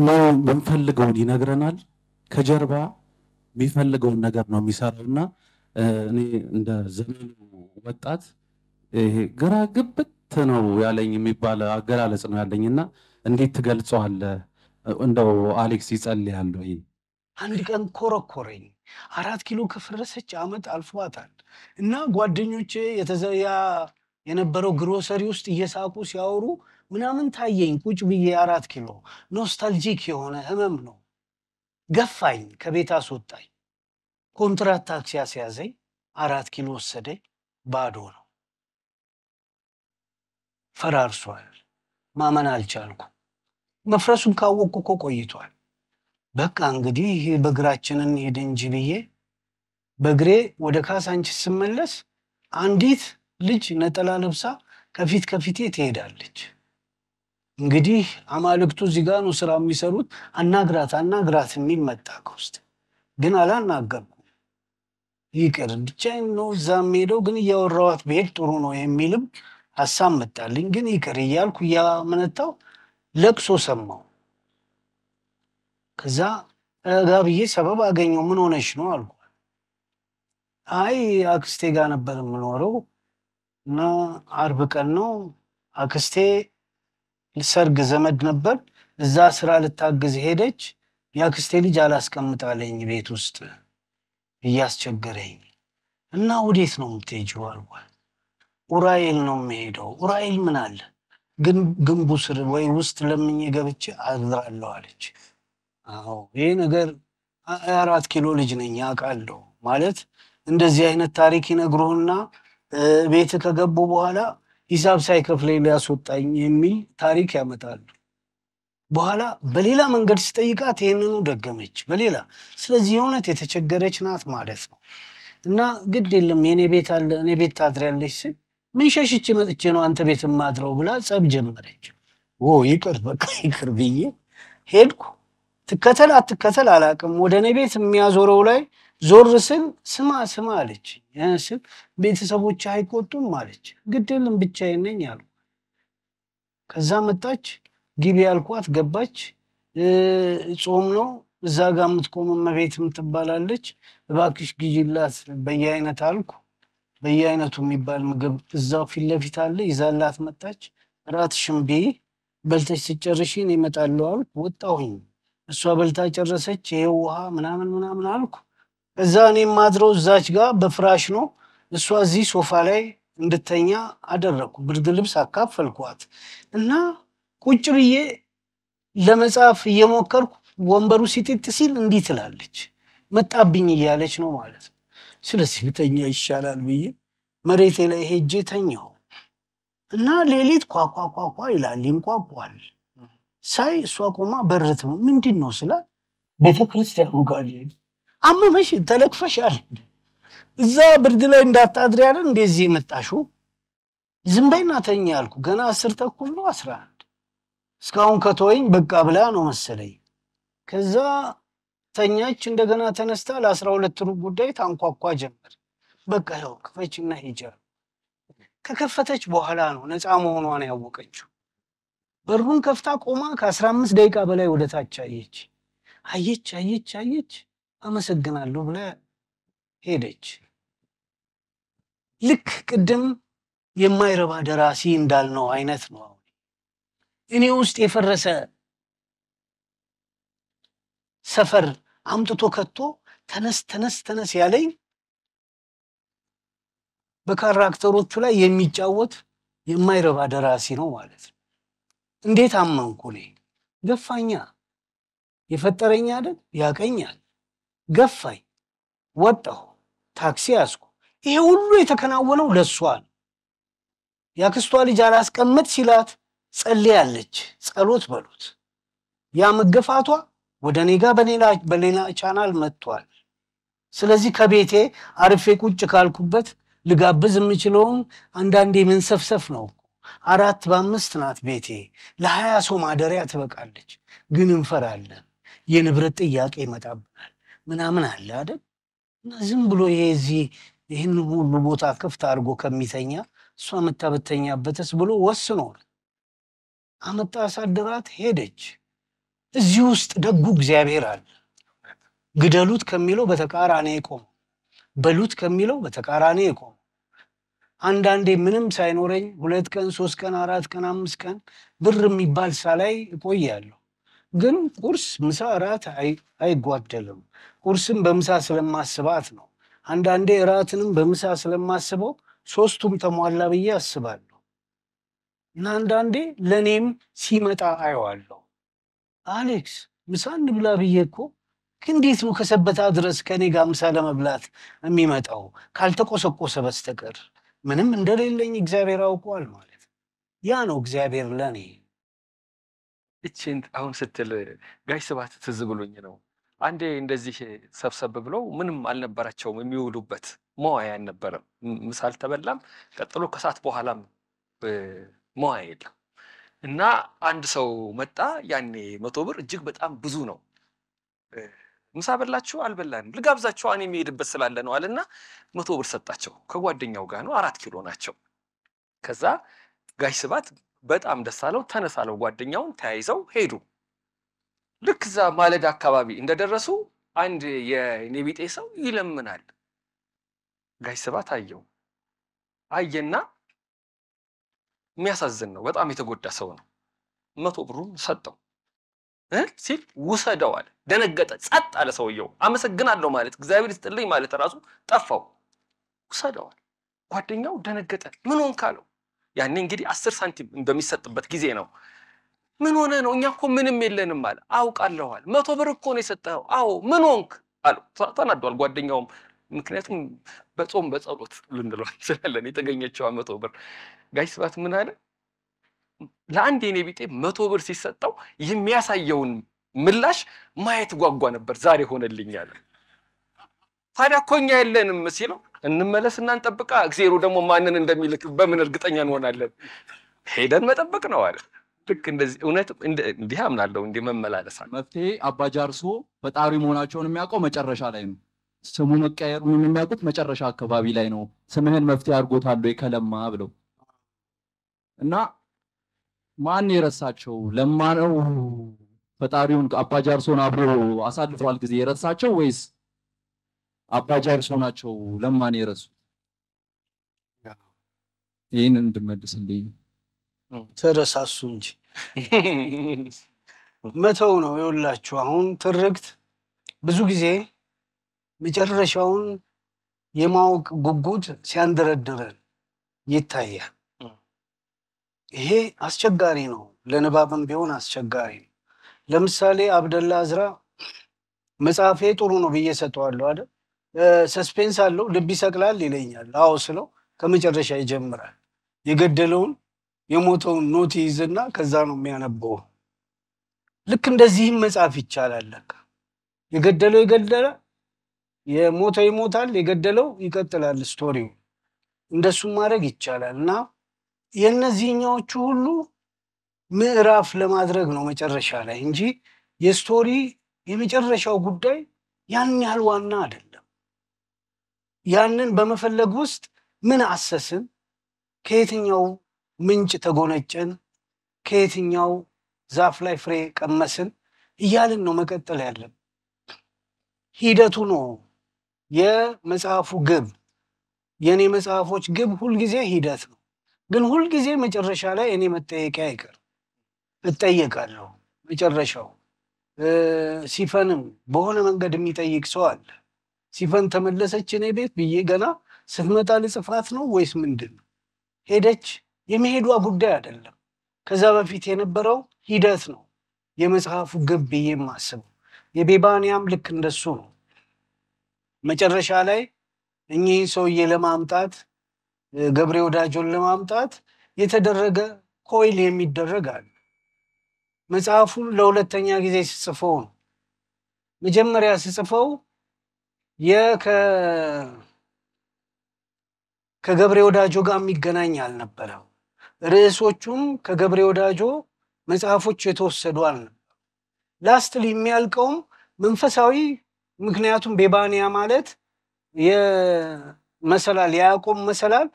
ነው የምፈልገውን ይነግረናል። ከጀርባ የሚፈልገውን ነገር ነው የሚሰራው እና እኔ እንደ ዘመኑ ወጣት ይሄ ግራ ግብት ነው ያለኝ የሚባል አገላለጽ ነው ያለኝ እና እንዴት ትገልጸዋለህ? እንደው አሌክስ ይጸልያል ወይ? አንድ ቀን ኮረኮረኝ። አራት ኪሎ ከፈረሰች አመት አልፏታል እና ጓደኞች የተዘያ የነበረው ግሮሰሪ ውስጥ እየሳቁ ሲያወሩ ምናምን ታየኝ ቁጭ ብዬ አራት ኪሎ ኖስታልጂክ የሆነ ህመም ነው። ገፋኝ፣ ከቤት አስወጣኝ። ኮንትራት ታክሲ አስያዘኝ፣ አራት ኪሎ ወሰደኝ። ባዶ ነው፣ ፈራርሷል። ማመን አልቻልኩ። መፍረሱን ካወቅኩ እኮ ቆይቷል። በቃ እንግዲህ በእግራችንን እንሂድ እንጂ ብዬ በእግሬ ወደ ካሳንችስ ስመለስ አንዲት ልጅ ነጠላ ለብሳ ከፊት ከፊቴ ትሄዳለች። እንግዲህ አማልክቱ እዚህ ጋር ነው ስራ የሚሰሩት። አናግራት አናግራት የሚል መጣ ከውስጥ ግን አላናገርኩም። ይቅር ብቻዬን ነው እዛ የምሄደው፣ ግን እያወራኋት ብሄድ ጥሩ ነው የሚልም ሀሳብ መጣልኝ። ግን ይቅር እያልኩ እያመነታው ለቅሶ ሰማው ከዛ ረጋ ብዬ ሰበብ አገኘው። ምን ሆነች ነው አልኩ። አይ አክስቴ ጋር ነበር የምኖረው እና አርብ ቀን ነው አክስቴ ሰርግ ዘመድ ነበር። እዛ ስራ ልታግዝ ሄደች። ያክስቴ ልጅ አላስቀምጣለኝ ቤት ውስጥ እያስቸገረኝ እና ወዴት ነው የምትሄጂው አልኳት። ኡራኤል ነው የምሄደው። ኡራኤል ምን አለ ግንቡ ስር ወይ ውስጥ ለምኜ ገብቼ አድራለሁ አለች። አዎ ይህ ነገር አራት ኪሎ ልጅ ነኝ አውቃለሁ። ማለት እንደዚህ አይነት ታሪክ ይነግሩህና ቤት ከገቡ በኋላ ሂሳብ ሳይከፍለኝ ሊያስወጣኝ የሚል ታሪክ ያመጣሉ። በኋላ በሌላ መንገድ ስጠይቃት ይህንኑ ደገመች በሌላ ስለዚህ የእውነት የተቸገረች ናት ማለት ነው። እና ግድ የለም የኔ ቤት አለ እኔ ቤት ታድሪያለች ስል ምን ሸሽች መጥቼ ነው አንተ ቤት ማድረው ብላ ጸብ ጀመረች። ይቅር በቃ ይቅር ብዬ ሄድኩ። ትከተል አትከተል አላቅም። ወደ እኔ ቤት የሚያዞረው ላይ ዞር ስል ስማ ስማ አለች። ስል ቤተሰቦች አይቆጡም አለች። ግድልም ብቻዬን ነኝ አሉ። ከዛ መጣች ግቢ ያልኳት ገባች። ጾም ነው እዛ ጋ የምትቆመ እመቤት የምትባላለች። እባክሽ ግዢላት በየአይነት አልኩ። በየአይነቱ የሚባል ምግብ እዛው ፊት ለፊት አለ። ይዛላት መጣች። እራትሽን በልተች በልተሽ ስጨርሽን ይመጣለሁ አልኩ። ወጣሁኝ። እሷ በልታ ጨረሰች። ይሄ ውሃ ምናምን ምናምን አልኩ። እዛ እኔ ማድረው እዛች ጋር በፍራሽ ነው። እሷ እዚህ ሶፋ ላይ እንድተኛ አደረግኩ። ብርድ ልብስ አካፈልኳት እና ቁጭ ብዬ ለመጽሐፍ እየሞከርኩ ወንበሩ ሲጥጥ ሲል እንዲህ ትላለች፣ መጣብኝ እያለች ነው ማለት ነው። ስለዚህ ብተኛ ይሻላል ብዬ መሬቴ ላይ ሄጄ ተኛው እና ሌሊት ኳኳኳኳ ይላል፣ ይንቋቋል። ሳይ እሷ ቆማ በርት ነው ምንድን ነው ስላት ቤተክርስቲያኑ ጋር አመመሽ፣ ተለክፈሻል። እዛ ብርድ ላይ እንዳታድሪ አለ። እንደዚህ የመጣሽው ዝም በይና ተኛ አልኩ። ገና አስር ተኩል ነው አስራ አንድ እስካሁን ከተወኝ በቃ ብላ ነው መሰለኝ። ከዛ ተኛች። እንደገና ተነስታ ለአስራ ሁለት ሩብ ጉዳይ ታንኳኳ ጀመር። በቃ ያው ክፈችና ሄጃ። ከከፈተች በኋላ ነው ነፃ መሆኗን ያወቀችው። በሩን ከፍታ ቆማ ከአስራ አምስት ደቂቃ በላይ ወደ ታች አየች አየች አየች አየች አመሰግናለሁ ብላ ሄደች። ልክ ቅድም የማይረባ ደራሲ እንዳልነው አይነት ነው። አሁን እኔ ውስጥ የፈረሰ ሰፈር አምጥቶ ከቶ ተነስ ተነስ ተነስ ያለኝ በካራክተሮቹ ላይ የሚጫወት የማይረባ ደራሲ ነው ማለት ነው። እንዴት አመንኩ እኔ? ገፋኛ የፈጠረኝ አይደል? ያቀኛል ገፋኝ፣ ወጣሁ፣ ታክሲ ያዝኩ። ይሄ ሁሉ የተከናወነው ለሷ ነው። ያክስቷ ልጅ አላስቀምጥ ሲላት ጸልያለች። ጸሎት በሉት። ያ መገፋቷ ወደ እኔ በሌላ ቻናል መጥቷል። ስለዚህ ከቤቴ አርፌ ቁጭ ካልኩበት ልጋብዝ የምችለውም አንዳንዴ መንሰፍሰፍ ነው። አራት በአምስት ናት ቤቴ። ለሀያ ሰው ማደሪያ ትበቃለች። ግን እንፈራለን። የንብረት ጥያቄ ይመጣብናል። ምናምን አለ አይደል? ዝም ብሎ ይሄ ይህን ሁሉ ቦታ ክፍት አድርጎ ከሚተኛ እሷ የምታበተኛበትስ ብሎ ወስኗል። አመጣ አሳድራት ሄደች። እዚህ ውስጥ ደጉ እግዚአብሔር አለ። ግደሉት ከሚለው በተቃራኒ የቆመው በሉት ከሚለው በተቃራኒ የቆመው አንዳንዴ ምንም ሳይኖረኝ ሁለት ቀን ሶስት ቀን አራት ቀን አምስት ቀን ብር የሚባል ሳላይ እቆያለሁ። ግን ቁርስ፣ ምሳ፣ እራት አይጓደልም። ቁርስም በምሳ ስለማስባት ነው። አንዳንዴ እራትንም በምሳ ስለማስበው ሶስቱም ተሟላ ብዬ አስባለሁ። እና አንዳንዴ ለእኔም ሲመጣ አየዋለሁ። አሌክስ ምሳ እንብላ ብዬ እኮ እንዴት ነው ከሰበታ ድረስ ከኔ ጋር ምሳ ለመብላት የሚመጣው? ካልተቆሰቆሰ በስተቀር ምንም እንደሌለኝ እግዚአብሔር አውቋል ማለት ያ ነው እግዚአብሔር ለእኔ እቺን አሁን ስትል ጋሽ ስብሐት ትዝ ብሎኝ ነው። አንዴ እንደዚህ ሰብሰብ ብለው ምንም አልነበራቸውም የሚውሉበት መዋያ አልነበረም። ምሳ አልተበላም። ቀጥሎ ከሰዓት በኋላም መዋያ የለም እና አንድ ሰው መጣ። ያኔ መቶ ብር እጅግ በጣም ብዙ ነው። ምሳ በላችሁ? አልበላንም። ልጋብዛችሁ እኔ የሚሄድበት ስላለ ነው አለና መቶ ብር ሰጣቸው። ከጓደኛው ጋር ነው። አራት ኪሎ ናቸው። ከዛ ጋሽ ስብሐት በጣም ደስ አለው። ተነስ አለው ጓደኛውን። ተያይዘው ሄዱ። ልክ እዛ ማለዳ አካባቢ እንደደረሱ አንድ የኔቢጤ ሰው ይለምናል። ጋሽ ስብሐት አየው። አየና የሚያሳዝን ነው፣ በጣም የተጎዳ ሰው ነው። መቶ ብሩን ሰጠው ሲል ውሰደው አለ። ደነገጠ፣ ጸጥ አለ ሰውየው። አመሰግናለሁ ማለት እግዚአብሔር ይስጥልኝ ማለት ራሱ ጠፋው። ውሰደዋል። ጓደኛው ደነገጠ። ምን ሆንክ አለው። ያኔ እንግዲህ አስር ሳንቲም በሚሰጥበት ጊዜ ነው። ምን ሆነ ነው እኛ እኮ ምንም የለንም አለ። አውቃለኋል መቶ ብር እኮ ነው የሰጠኸው። አዎ ምን ሆንክ አሉ። ተናዷል ጓደኛውም። ምክንያቱም በጾም በጸሎት ልንለው እንችላለን የተገኘችው መቶ ብር ጋይስባት ምን አለ ለአንድ የኔ ቢጤ መቶ ብር ሲሰጠው የሚያሳየውን ምላሽ ማየት ጓጓ ነበር። ዛሬ ሆነልኛል። ታዲያ እኮ እኛ የለንም ሲለው እንመለስና እንጠብቃ፣ እግዜሩ ደግሞ ማንን እንደሚልክ በምን እርግጠኛ እንሆናለን? ሄደን መጠበቅ ነው አለ። ልክ እንደዚህ እውነት እንዲህ አምናለሁ። እንዲህ መመላለሳል መፍትሄ አባጃ እርሶ ፈጣሪ መሆናቸውን የሚያውቀው መጨረሻ ላይ ነው። ስሙ መቀየሩን የሚያውቁት መጨረሻ አካባቢ ላይ ነው። ስምህን መፍትሄ አድርጎታል ከለማ ብለው እና ማን የረሳቸው ለማ ነው ፈጣሪውን አባጃርሶን አብሮ አሳልፏል ጊዜ የረሳቸው ወይስ አባጃ እርሶ ናቸው ለማን የረሱት። ይህን እንድመልስልኝ ተረሳሱ እንጂ መተው ነው። ይኸውላችሁ አሁን ትርክት ብዙ ጊዜ መጨረሻውን የማወቅ ጉጉት ሲያንደረድረን ይታያል። ይሄ አስቸጋሪ ነው፣ ለንባብም ቢሆን አስቸጋሪ ነው። ለምሳሌ አብደላ አዝራ መጽሐፌ ጥሩ ነው ብዬ ሰጠዋለሁ አይደል? ሰስፔንስ አለው። ልብ ይሰቅላል ይለኛል። አዎ ስለው ከመጨረሻ ይጀምራል። የገደለውን የሞተውን ኖት ይይዝና ከዛ ነው የሚያነበው። ልክ እንደዚህም መጽሐፍ ይቻላል። ለካ የገደለው የገደለ የሞተው ይሞታል፣ የገደለው ይቀጥላል ስቶሪው። እንደሱ ማድረግ ይቻላል እና የእነዚህኛዎቹ ሁሉ ምዕራፍ ለማድረግ ነው መጨረሻ ላይ እንጂ የስቶሪ የመጨረሻው ጉዳይ ያን ያህል ዋና አይደለም። ያንን በመፈለግ ውስጥ ምን አሰስን? ከየትኛው ምንጭ ተጎነጨን? ከየትኛው ዛፍ ላይ ፍሬ ቀመስን? እያልን ነው መቀጠል ያለን። ሂደቱ ነው የመጽሐፉ ግብ። የእኔ መጽሐፎች ግብ ሁልጊዜ ሂደት ነው፣ ግን ሁልጊዜ መጨረሻ ላይ እኔ መጠየቂያ አይቀርም። እጠየቃለሁ። መጨረሻው ሲፈንም በሆነ መንገድ የሚጠይቅ ሰው አለ። ሲፈን ተመለሰች እኔ ቤት ብዬ ገና ስትመጣ ልጽፋት ነው ወይስ ምንድን ነው? ሄደች የመሄዷ ጉዳይ አይደለም። ከዛ በፊት የነበረው ሂደት ነው የመጽሐፉ ግብ ብዬ የማስበው። የቤባንያም ልክ እንደሱ ነው። መጨረሻ ላይ እኚህን ሰውዬ ለማምጣት ገብሬ ወዳጆን ለማምጣት የተደረገ ኮይል የሚደረግ አለ። መጽሐፉን ለሁለተኛ ጊዜ ስጽፈው ነው መጀመሪያ ስጽፈው ከገብሬ ወዳጆ ጋር የሚገናኝ አልነበረም። ርዕሶቹም ከገብሬ ወዳጆ መጽሐፎች የተወሰዱ አልነበረም። ላስትሊ የሚያልቀውም መንፈሳዊ ምክንያቱም ቤባንያ ማለት የመሰላል የያዕቆብ መሰላል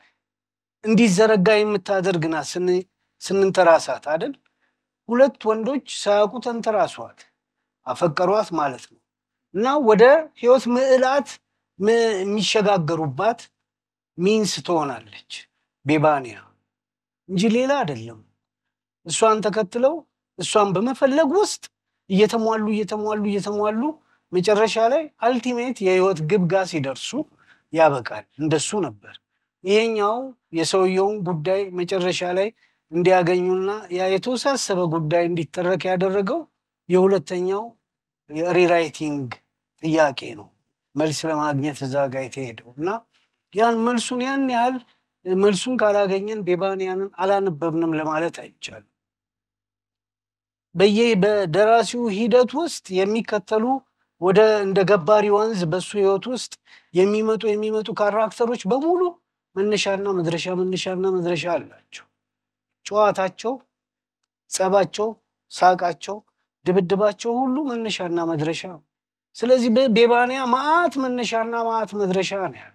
እንዲዘረጋ የምታደርግና ስንንተራሳት አይደል? ሁለት ወንዶች ሳያውቁ ተንተራሷት፣ አፈቀሯት ማለት ነው። እና ወደ ህይወት ምዕላት የሚሸጋገሩባት ሚንስ ትሆናለች ቤባንያ እንጂ ሌላ አይደለም። እሷን ተከትለው እሷን በመፈለግ ውስጥ እየተሟሉ እየተሟሉ እየተሟሉ መጨረሻ ላይ አልቲሜት የህይወት ግብ ጋ ሲደርሱ ያበቃል። እንደሱ ነበር። ይሄኛው የሰውየውን ጉዳይ መጨረሻ ላይ እንዲያገኙና ያ የተወሳሰበ ጉዳይ እንዲተረክ ያደረገው የሁለተኛው የሪራይቲንግ ጥያቄ ነው መልስ ለማግኘት እዛ ጋ የተሄደው እና ያን መልሱን ያን ያህል መልሱን ካላገኘን ቤባንያንን አላነበብንም ለማለት አይቻልም። በየ በደራሲው ሂደት ውስጥ የሚከተሉ ወደ እንደ ገባሪ ወንዝ በሱ ህይወት ውስጥ የሚመጡ የሚመጡ ካራክተሮች በሙሉ መነሻና መድረሻ መነሻና መድረሻ አላቸው። ጨዋታቸው፣ ጸባቸው፣ ሳቃቸው ድብድባቸው ሁሉ መነሻና መድረሻ። ስለዚህ ቤባንያ ማአት መነሻና ማአት መድረሻ ነው።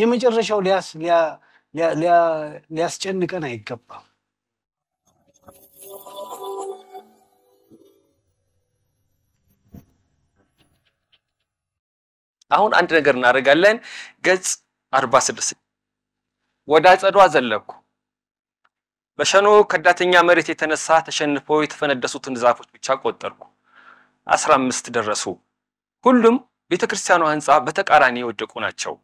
የመጨረሻው ሊያስጨንቀን አይገባም። አሁን አንድ ነገር እናደርጋለን። ገጽ 46 ወደ አጸዷ ዘለኩ በሸኖ ከዳተኛ መሬት የተነሳ ተሸንፈው የተፈነደሱትን ዛፎች ብቻ ቆጠርኩ። አስራ አምስት ደረሱ። ሁሉም ቤተ ክርስቲያኗ ህንፃ በተቃራኒ የወደቁ ናቸው።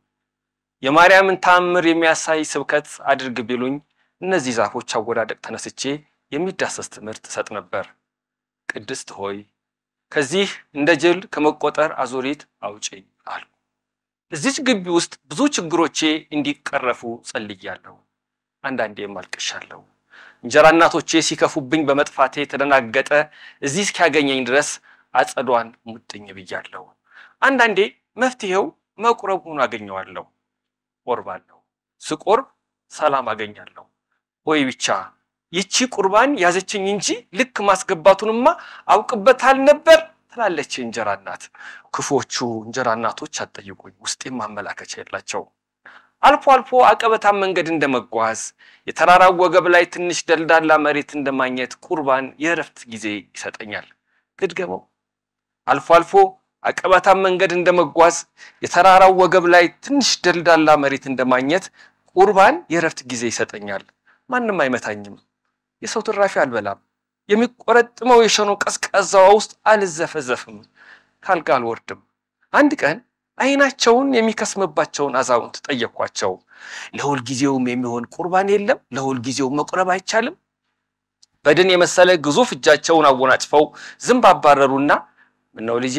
የማርያምን ታምር የሚያሳይ ስብከት አድርግ ቢሉኝ እነዚህ ዛፎች አወዳደቅ ተነስቼ የሚዳሰስ ትምህርት እሰጥ ነበር። ቅድስት ሆይ ከዚህ እንደ ጅል ከመቆጠር አዙሪት አውጪኝ አልኩ። እዚች ግቢ ውስጥ ብዙ ችግሮቼ እንዲቀረፉ ጸልያለሁ። አንዳንዴም አልቅሻለሁ። እንጀራ እናቶቼ ሲከፉብኝ በመጥፋቴ የተደናገጠ እዚህ እስኪያገኘኝ ድረስ አጸዷን ሙጥኝ ብያለሁ። አንዳንዴ መፍትሄው መቁረብ ሆኖ አገኘዋለሁ። ቆርባለሁ፣ ስቆርብ ሰላም አገኛለሁ። ወይ ብቻ ይቺ ቁርባን ያዘችኝ እንጂ ልክ ማስገባቱንማ አውቅበት አልነበር ትላለች እንጀራ እናት። ክፎቹ እንጀራ እናቶች አጠይቁኝ፣ ውስጤም ማመላከቻ የላቸውም። አልፎ አልፎ አቀበታም መንገድ እንደመጓዝ የተራራ ወገብ ላይ ትንሽ ደልዳላ መሬት እንደማግኘት ቁርባን የእረፍት ጊዜ ይሰጠኛል። ልድገመው። አልፎ አልፎ አቀበታም መንገድ እንደመጓዝ የተራራው ወገብ ላይ ትንሽ ደልዳላ መሬት እንደማግኘት ቁርባን የእረፍት ጊዜ ይሰጠኛል። ማንም አይመታኝም። የሰው ትራፊ አልበላም። የሚቆረጥመው የሸኖ ቀዝቃዛዋ ውስጥ አልዘፈዘፍም። ካልጋ አልወርድም። አንድ ቀን አይናቸውን የሚከስምባቸውን አዛውንት ጠየኳቸው። ለሁል ጊዜውም የሚሆን ቁርባን የለም፣ ለሁል ጊዜው መቁረብ አይቻልም። በድን የመሰለ ግዙፍ እጃቸውን አወናጭፈው ዝም ባባረሩና ምነው ልጄ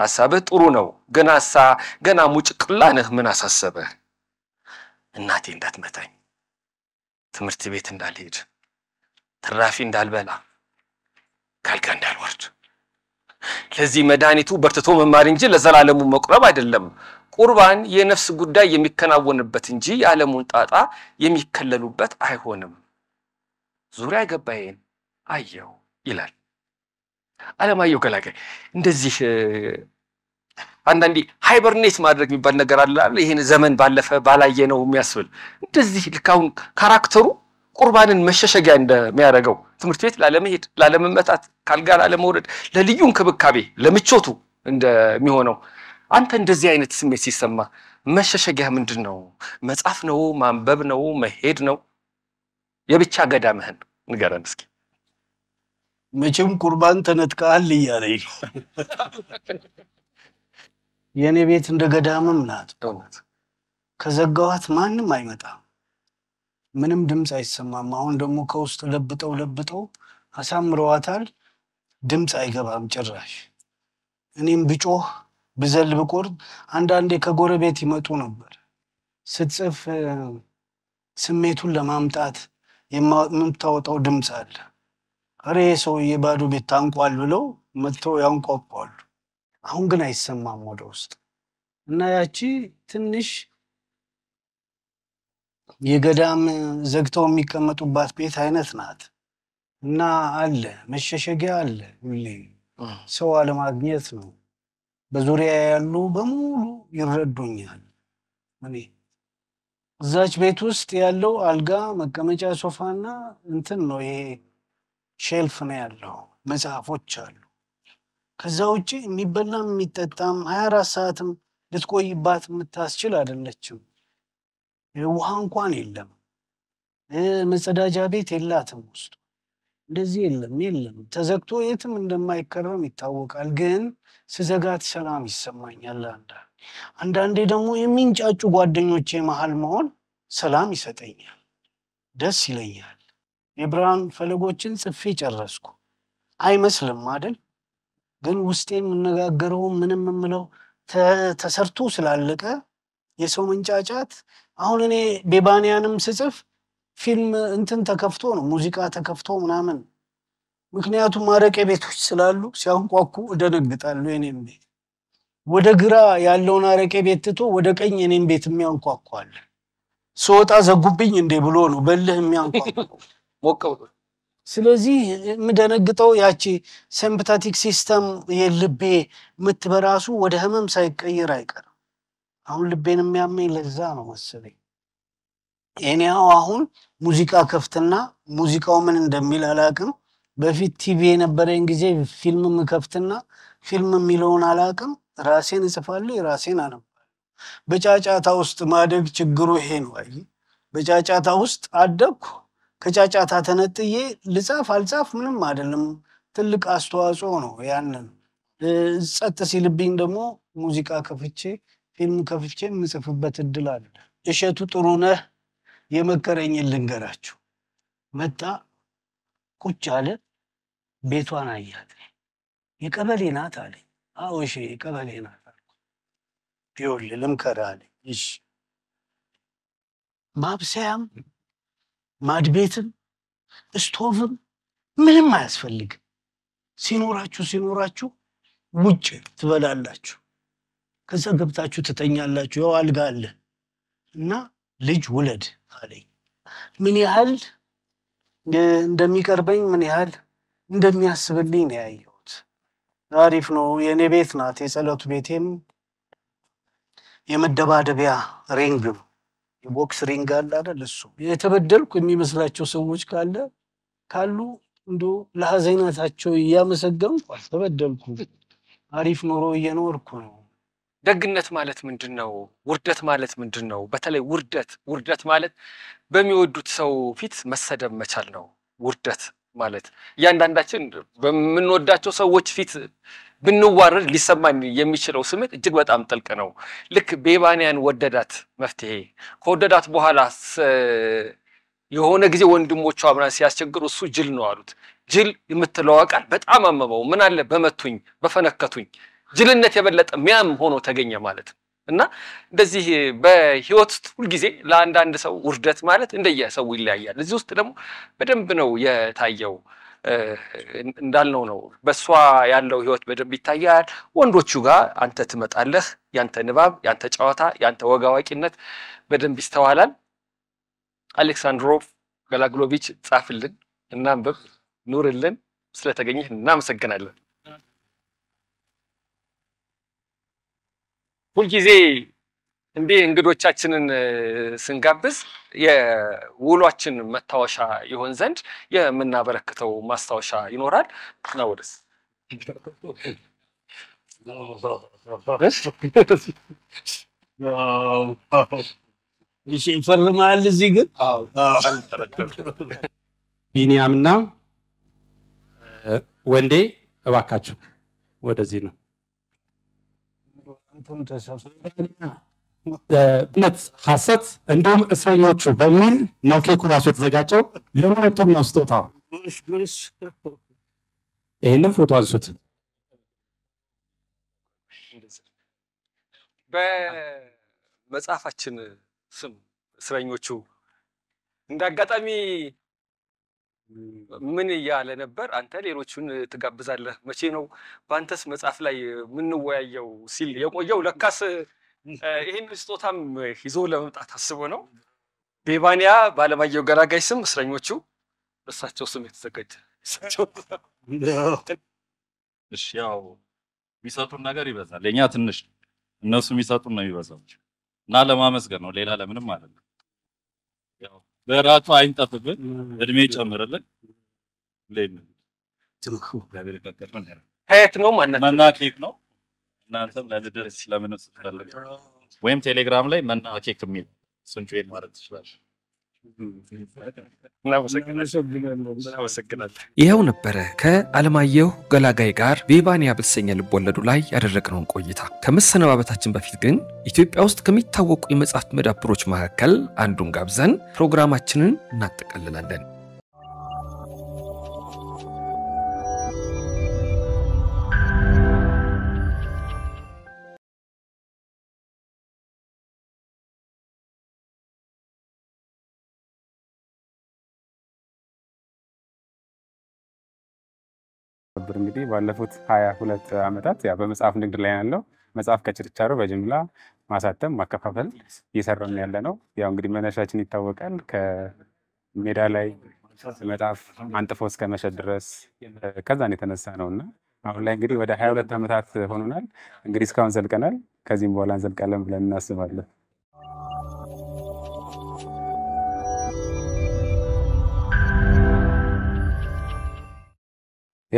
ሐሳብህ ጥሩ ነው፣ ገና ሳ ገና ሙጭ ነህ፣ ምን አሳሰበህ? እናቴ እንዳትመታኝ፣ ትምህርት ቤት እንዳልሄድ፣ ትራፊ እንዳልበላ፣ ካልጋ እንዳልወርድ ለዚህ መድኃኒቱ በርትቶ መማር እንጂ ለዘላለሙ መቁረብ አይደለም። ቁርባን የነፍስ ጉዳይ የሚከናወንበት እንጂ የዓለሙን ጣጣ የሚከለሉበት አይሆንም። ዙሪያ ገባዬን አየው ይላል አለማየሁ ገላጋይ። እንደዚህ አንዳንዴ ሃይበርኔት ማድረግ የሚባል ነገር አለ። ይህን ዘመን ባለፈ ባላየ ነው የሚያስብል እንደዚህ ልካሁን ካራክተሩ ቁርባንን መሸሸጊያ እንደሚያደርገው ትምህርት ቤት ላለመሄድ፣ ላለመመታት፣ ካልጋ ላለመውረድ፣ ለልዩ እንክብካቤ ለምቾቱ እንደሚሆነው አንተ እንደዚህ አይነት ስሜት ሲሰማ መሸሸጊያ ምንድን ነው? መጻፍ ነው? ማንበብ ነው? መሄድ ነው? የብቻ ገዳምህን ንገረን እስኪ። መቼም ቁርባን ተነጥቀሃል እያለኝ ነው። የእኔ ቤት እንደ ገዳምም ናት። ከዘጋዋት ማንም አይመጣም። ምንም ድምፅ አይሰማም። አሁን ደግሞ ከውስጥ ለብጠው ለብጠው አሳምረዋታል። ድምፅ አይገባም ጭራሽ። እኔም ብጮህ ብዘል ብቆርብ፣ አንዳንዴ ከጎረቤት ይመጡ ነበር። ስትጽፍ ስሜቱን ለማምጣት የምታወጣው ድምፅ አለ። እሬ ሰውዬ ባዶ ቤት ታንቋል ብለው መጥተው ያንቋቋሉ። አሁን ግን አይሰማም ወደ ውስጥ እና ያቺ ትንሽ የገዳም ዘግተው የሚቀመጡባት ቤት አይነት ናት እና አለ መሸሸጊያ አለ። ሁሌ ሰው አለማግኘት ነው። በዙሪያ ያሉ በሙሉ ይረዱኛል። እኔ እዛች ቤት ውስጥ ያለው አልጋ፣ መቀመጫ፣ ሶፋና እንትን ነው ይሄ ሼልፍ ነው ያለው። መጽሐፎች አሉ። ከዛ ውጭ የሚበላም የሚጠጣም ሀያ አራት ሰዓትም ልትቆይባት የምታስችል አይደለችም። ውሃ እንኳን የለም። መጸዳጃ ቤት የላትም ውስጡ እንደዚህ የለም የለም። ተዘግቶ የትም እንደማይከረም ይታወቃል። ግን ስዘጋት ሰላም ይሰማኛል። አንዳንድ አንዳንዴ ደግሞ የሚንጫጩ ጓደኞቼ መሀል መሆን ሰላም ይሰጠኛል፣ ደስ ይለኛል። የብርሃን ፈለጎችን ጽፌ ጨረስኩ። አይመስልም አይደል? ግን ውስጤ የምነጋገረው ምንም የምለው ተሰርቶ ስላለቀ የሰው መንጫጫት አሁን እኔ ቤባንያንም ስጽፍ ፊልም እንትን ተከፍቶ ነው ሙዚቃ ተከፍቶ ምናምን። ምክንያቱም ማረቄ ቤቶች ስላሉ ሲያንኳኩ እደነግጣለሁ። የኔም ቤት ወደ ግራ ያለውን አረቄ ቤት ትቶ ወደ ቀኝ የኔም ቤት የሚያንኳኳል። ስወጣ ዘጉብኝ እንዴ ብሎ ነው በልህ የሚያንኳኳ። ስለዚህ የምደነግጠው ያቺ ሴምፕታቲክ ሲስተም የልቤ ምትበራሱ ወደ ህመም ሳይቀይር አይቀርም። አሁን ልቤን የሚያመኝ ለዛ ነው መሰለኝ። ኤኒያው አሁን ሙዚቃ ከፍትና ሙዚቃው ምን እንደሚል አላቅም። በፊት ቲቪ የነበረኝ ጊዜ ፊልም ከፍትና ፊልም የሚለውን አላቅም። ራሴን እጽፋለሁ፣ ራሴን አነባለሁ። በጫጫታ ውስጥ ማደግ ችግሩ ይሄ ነው። አይ በጫጫታ ውስጥ አደግኩ። ከጫጫታ ተነጥዬ ልጻፍ አልጻፍ ምንም አይደለም። ትልቅ አስተዋጽኦ ነው። ያንን ጸጥ ሲልብኝ ደግሞ ሙዚቃ ከፍቼ ፊልም ከፍቼ የምጽፍበት እድል አለ። እሸቱ ጥሩነህ የመከረኝን ልንገራችሁ። መጣ፣ ቁጭ አለ፣ ቤቷን አያት። የቀበሌ ናት አለ። አዎ እሺ፣ የቀበሌ ናት አልኩ። ልምከርህ አለ። እሺ። ማብሰያም ማድቤትም ስቶቭም ምንም አያስፈልግም። ሲኖራችሁ ሲኖራችሁ ውጭ ትበላላችሁ ከዛ ገብታችሁ ትተኛላችሁ። ያው አልጋ አለ እና ልጅ ውለድ አለኝ። ምን ያህል እንደሚቀርበኝ ምን ያህል እንደሚያስብልኝ ነው ያየሁት። አሪፍ ነው። የእኔ ቤት ናት፣ የጸሎት ቤቴም የመደባደቢያ ሪንግ የቦክስ ሪንግ አለ አይደል? እሱ የተበደልኩ የሚመስላቸው ሰዎች ካለ ካሉ እንዶ ለሐዘናታቸው እያመሰገንኩ አልተበደልኩ አሪፍ ኑሮ እየኖርኩ ነው ደግነት ማለት ምንድን ነው? ውርደት ማለት ምንድን ነው? በተለይ ውርደት ውርደት ማለት በሚወዱት ሰው ፊት መሰደብ መቻል ነው። ውርደት ማለት እያንዳንዳችን በምንወዳቸው ሰዎች ፊት ብንዋረድ ሊሰማን የሚችለው ስሜት እጅግ በጣም ጥልቅ ነው። ልክ ቤባንያን ወደዳት መፍትሄ ከወደዳት በኋላ የሆነ ጊዜ ወንድሞቿ ምናምን ሲያስቸግሩ እሱ ጅል ነው አሉት። ጅል የምትለዋ ቃል በጣም አመመው። ምን አለ በመቱኝ፣ በፈነከቱኝ ጅልነት የበለጠ ሚያም ሆኖ ተገኘ ማለት ነው። እና እንደዚህ በህይወት ውስጥ ሁልጊዜ ለአንዳንድ ሰው ውርደት ማለት እንደየሰው ይለያያል። እዚህ ውስጥ ደግሞ በደንብ ነው የታየው። እንዳልነው ነው በእሷ ያለው ህይወት በደንብ ይታያል። ወንዶቹ ጋር አንተ ትመጣለህ፣ ያንተ ንባብ፣ ያንተ ጨዋታ፣ ያንተ ወግ አዋቂነት በደንብ ይስተዋላል። አሌክሳንድሮቭ ገላግሎቪች ጻፍልን፣ እናንብብ፣ ኑርልን። ስለተገኘህ እናመሰግናለን። ሁልጊዜ እንዴ እንግዶቻችንን ስንጋብዝ የውሏችን መታወሻ ይሆን ዘንድ የምናበረክተው ማስታወሻ ይኖራል ናውደስ ይፈርማል። እዚህ ግን ቢኒያምና ወንዴ እባካችሁ ወደዚህ ነው። እውነት ሐሰት እንዲሁም እስረኞቹ በሚል ነው ኬኩ ራሱ የተዘጋጀው። ለሁለቱም ነው ስጦታው። ይህንም ፎቶ አንሱት። በመጽሐፋችን ስም እስረኞቹ እንደ አጋጣሚ ምን እያለ ነበር? አንተ ሌሎቹን ትጋብዛለህ፣ መቼ ነው በአንተስ መጽሐፍ ላይ የምንወያየው ሲል የቆየው ለካስ ይህን ስጦታም ይዞ ለመምጣት አስቦ ነው። ቤባንያ በአለማየሁ ገላጋይ ስም እስረኞቹ በእሳቸው ስም የተዘጋጀ ያው የሚሰጡን ነገር ይበዛል። ለእኛ ትንሽ እነሱ የሚሰጡን ነው የሚበዛው እና ለማመስገን ነው ሌላ ለምንም ማለት ነው። በራቱ አይንጠፍብን፣ እድሜ ይጨምርልን። ከየት ነው መና ኬክ ነው። እናንተም ለልደት ለምን ስትፈልግ ወይም ቴሌግራም ላይ መና ኬክ የሚል እሱን ጆይን ትችላለህ። ይኸው ነበረ ከአለማየሁ ገላጋይ ጋር ቬባንያ በተሰኘ ልቦወለዱ ላይ ያደረግነውን ቆይታ። ከመሰነባበታችን በፊት ግን ኢትዮጵያ ውስጥ ከሚታወቁ የመጽሐፍት መዳብሮች መካከል አንዱን ጋብዘን ፕሮግራማችንን እናጠቃልላለን። ባለፉት ሀያ ሁለት ዓመታት በመጽሐፍ ንግድ ላይ ያለው መጽሐፍ ከችርቻሮ በጅምላ ማሳተም ማከፋፈል እየሰራን ያለ ነው። ያው እንግዲህ መነሻችን ይታወቃል። ከሜዳ ላይ መጽሐፍ አንጥፎ እስከ መሸጥ ድረስ ከዛን የተነሳ ነው እና አሁን ላይ እንግዲህ ወደ ሀያ ሁለት ዓመታት ሆኖናል። እንግዲህ እስካሁን ዘልቀናል። ከዚህም በኋላ እንዘልቃለን ብለን እናስባለን።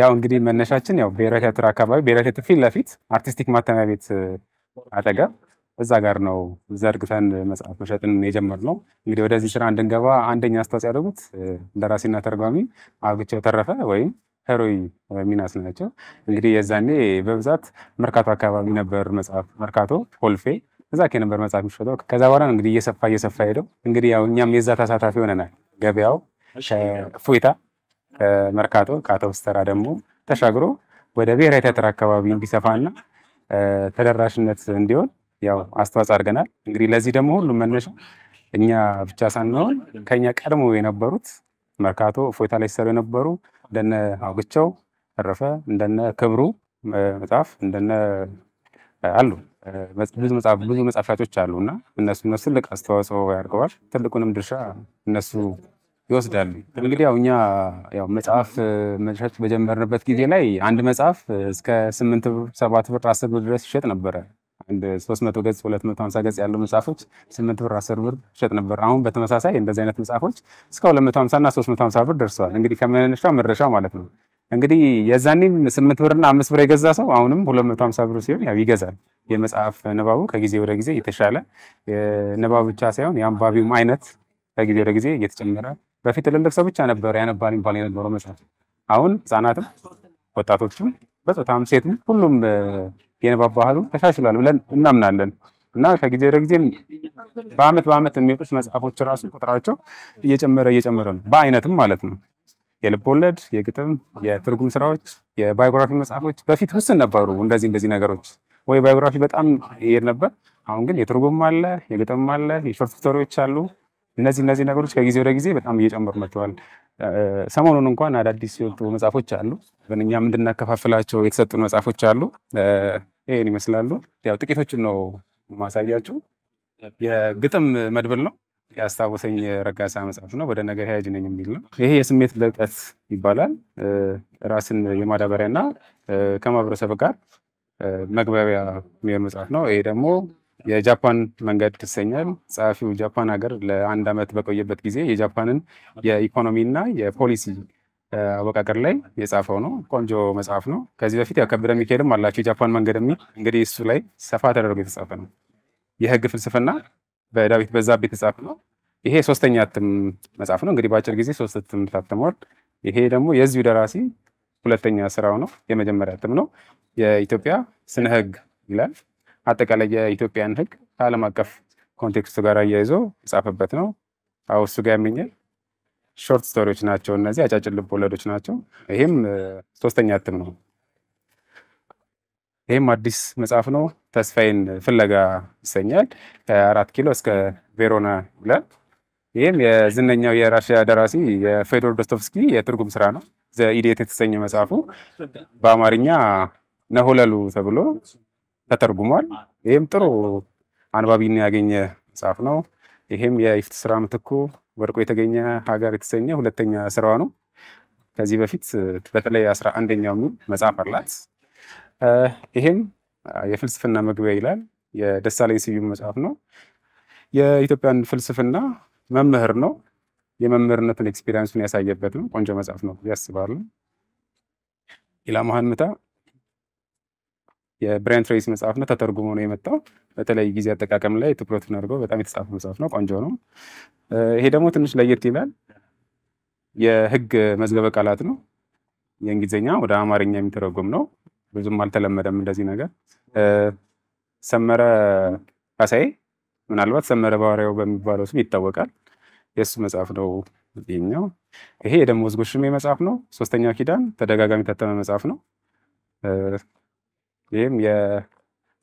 ያው እንግዲህ መነሻችን ያው ብሔራዊ ቲያትር አካባቢ ብሔራዊ ቲያትር ፊት ለፊት አርቲስቲክ ማተሚያ ቤት አጠገብ እዛ ጋር ነው ዘርግተን መጽሐፍ መሸጥን የጀመርነው። እንግዲህ ወደዚህ ስራ እንድንገባ አንደኛ አስተዋጽኦ ያደረጉት ደራሲና ተርጓሚ አውግቸው ተረፈ ወይም ሄሮይ ሚናስ ናቸው። እንግዲህ የዛኔ በብዛት መርካቶ አካባቢ ነበር መጽሐፍ መርካቶ ሆልፌ እዛ ከነበር መጽሐፍ የሚሸጠው። ከዛ በኋላ እንግዲህ እየሰፋ እየሰፋ ሄደው እንግዲህ ያው እኛም የዛ ተሳታፊ ሆነናል። ገበያው እፎይታ መርካቶ ካተውስተራ ደግሞ ተሻግሮ ወደ ብሔራዊ ቲያትር አካባቢ እንዲሰፋና ተደራሽነት እንዲሆን ያው አስተዋጽኦ አድርገናል። እንግዲህ ለዚህ ደግሞ ሁሉም መነሻ እኛ ብቻ ሳንሆን ከኛ ቀድሞ የነበሩት መርካቶ እፎይታ ላይ ሲሰሩ የነበሩ እንደነ አውግቸው ረፈ እንደነ ክብሩ መጽሐፍ እንደነ አሉ ብዙ መጽሐፍ ብዙ መጽሐፊያቶች አሉና እነሱ እነሱ ትልቅ አስተዋጽኦ ያድርገዋል። ትልቁንም ድርሻ እነሱ ይወስዳሉ። እንግዲህ ያው እኛ ያው መጽሐፍ መሸጥ በጀመርንበት ጊዜ ላይ አንድ መጽሐፍ እስከ ስምንት ብር፣ ሰባት ብር፣ አስር ብር ድረስ ይሸጥ ነበረ። አንድ ሶስት መቶ ገጽ ሁለት መቶ ሀምሳ ገጽ ያሉ መጽሐፎች ስምንት ብር አስር ብር ይሸጥ ነበር። አሁን በተመሳሳይ እንደዚህ አይነት መጽሐፎች እስከ ሁለት መቶ ሀምሳ እና ሶስት መቶ ሀምሳ ብር ደርሰዋል። እንግዲህ ከመነሻው መድረሻው ማለት ነው። እንግዲህ የዛኔም ስምንት ብርና አምስት ብር የገዛ ሰው አሁንም ሁለት መቶ ሀምሳ ብር ሲሆን ያው ይገዛል። የመጽሐፍ ንባቡ ከጊዜ ወደ ጊዜ የተሻለ ንባብ ብቻ ሳይሆን የአንባቢውም አይነት ከጊዜ ወደ ጊዜ እየተጨመረ በፊት ትልልቅ ሰው ብቻ ነበረ ያነባል የሚባል የነበረው መጽሐፍ። አሁን ህጻናትም ወጣቶችም በጣም ሴትም ሁሉም የንባብ ባህሉ ተሻሽሏል ብለን እናምናለን እና ከጊዜ ወደ ጊዜ በአመት በአመት የሚወጡት መጽሐፎች ራሱ ቁጥራቸው እየጨመረ እየጨመረ ነው፣ በአይነትም ማለት ነው። የልብ ወለድ፣ የግጥም፣ የትርጉም ስራዎች፣ የባዮግራፊ መጽሐፎች በፊት ውስን ነበሩ። እንደዚህ እንደዚህ ነገሮች ወይ ባዮግራፊ በጣም ይሄድ ነበር። አሁን ግን የትርጉም አለ፣ የግጥም አለ፣ የሾርት ስቶሪዎች አሉ። እነዚህ እነዚህ ነገሮች ከጊዜ ወደ ጊዜ በጣም እየጨመሩ መጥተዋል። ሰሞኑን እንኳን አዳዲስ የወጡ መጽሐፎች አሉ። እኛም እንድናከፋፍላቸው የተሰጡን መጽሐፎች አሉ። ይህን ይመስላሉ። ያው ጥቂቶችን ነው ማሳያችሁ። የግጥም መድብል ነው። ያስታወሰኝ ረጋሳ መጽሐፍ ነው። ወደ ነገር ያጅ ነኝ የሚል ነው። ይሄ የስሜት ልቀት ይባላል። ራስን የማዳበሪያና ከማህበረሰብ ጋር መግባቢያ የሚሆን መጽሐፍ ነው። ይሄ ደግሞ የጃፓን መንገድ ትሰኛል። ጸሐፊው ጃፓን ሀገር ለአንድ ዓመት በቆየበት ጊዜ የጃፓንን የኢኮኖሚና የፖሊሲ አወቃቀር ላይ የጻፈው ነው። ቆንጆ መጽሐፍ ነው። ከዚህ በፊት ያው ከበደ ሚካኤልም አላቸው የጃፓን መንገድ የሚል እንግዲህ እሱ ላይ ሰፋ ተደርጎ የተጻፈ ነው። የህግ ፍልስፍና በዳዊት በዛብህ የተጻፈ ነው። ይሄ ሶስተኛ እትም መጽሐፍ ነው። እንግዲህ በአጭር ጊዜ ሶስት እትም ታትሟል። ይሄ ደግሞ የዚሁ ደራሲ ሁለተኛ ስራው ነው። የመጀመሪያ እትም ነው። የኢትዮጵያ ስነ ህግ ይላል። አጠቃላይ የኢትዮጵያን ህግ ከዓለም አቀፍ ኮንቴክስቱ ጋር አያይዞ የጻፈበት ነው። አዎ እሱ ጋር ያመኛል። ሾርት ስቶሪዎች ናቸው እነዚህ፣ አጫጭር ልብ ወለዶች ናቸው። ይሄም ሶስተኛ እትም ነው። ይህም አዲስ መጽሐፍ ነው። ተስፋዬን ፍለጋ ይሰኛል። ከአራት ኪሎ እስከ ቬሮና ይላል። ይህም የዝነኛው የራሽያ ደራሲ የፌዶር ዶስቶቭስኪ የትርጉም ስራ ነው። ዘኢዴት የተሰኘ መጽሐፉ በአማርኛ ነሆለሉ ተብሎ ተተርጉሟል። ይህም ጥሩ አንባቢን ያገኘ መጽሐፍ ነው። ይህም የኢፍት ስራ ምትኩ ወድቆ የተገኘ ሀገር የተሰኘ ሁለተኛ ስራዋ ነው። ከዚህ በፊት በተለይ አስራ አንደኛው የሚል መጽሐፍ አላት። ይህም የፍልስፍና መግቢያ ይላል። የደሳለኝ ስዩም መጽሐፍ ነው። የኢትዮጵያን ፍልስፍና መምህር ነው። የመምህርነትን ኤክስፔሪንሱን ያሳየበት ነው። ቆንጆ መጽሐፍ ነው ያስባሉ ኢላማህን ምታ የብራያን ትሬሲ መጽሐፍ ነው። ተተርጉሞ ነው የመጣው። በተለይ ጊዜ አጠቃቀም ላይ ትኩረቱን አድርገው በጣም የተጻፈ መጽሐፍ ነው። ቆንጆ ነው። ይሄ ደግሞ ትንሽ ለየት ይላል። የህግ መዝገበ ቃላት ነው። የእንግሊዝኛ ወደ አማርኛ የሚተረጎም ነው። ብዙም አልተለመደም እንደዚህ ነገር። ሰመረ ካሳዬ ምናልባት ሰመረ ባህሪያው በሚባለው ስም ይታወቃል። የእሱ መጽሐፍ ነው ይኛው። ይሄ የደሞዝ ጉሽሜ መጽሐፍ ነው። ሶስተኛ ኪዳን ተደጋጋሚ የታተመ መጽሐፍ ነው። ይህም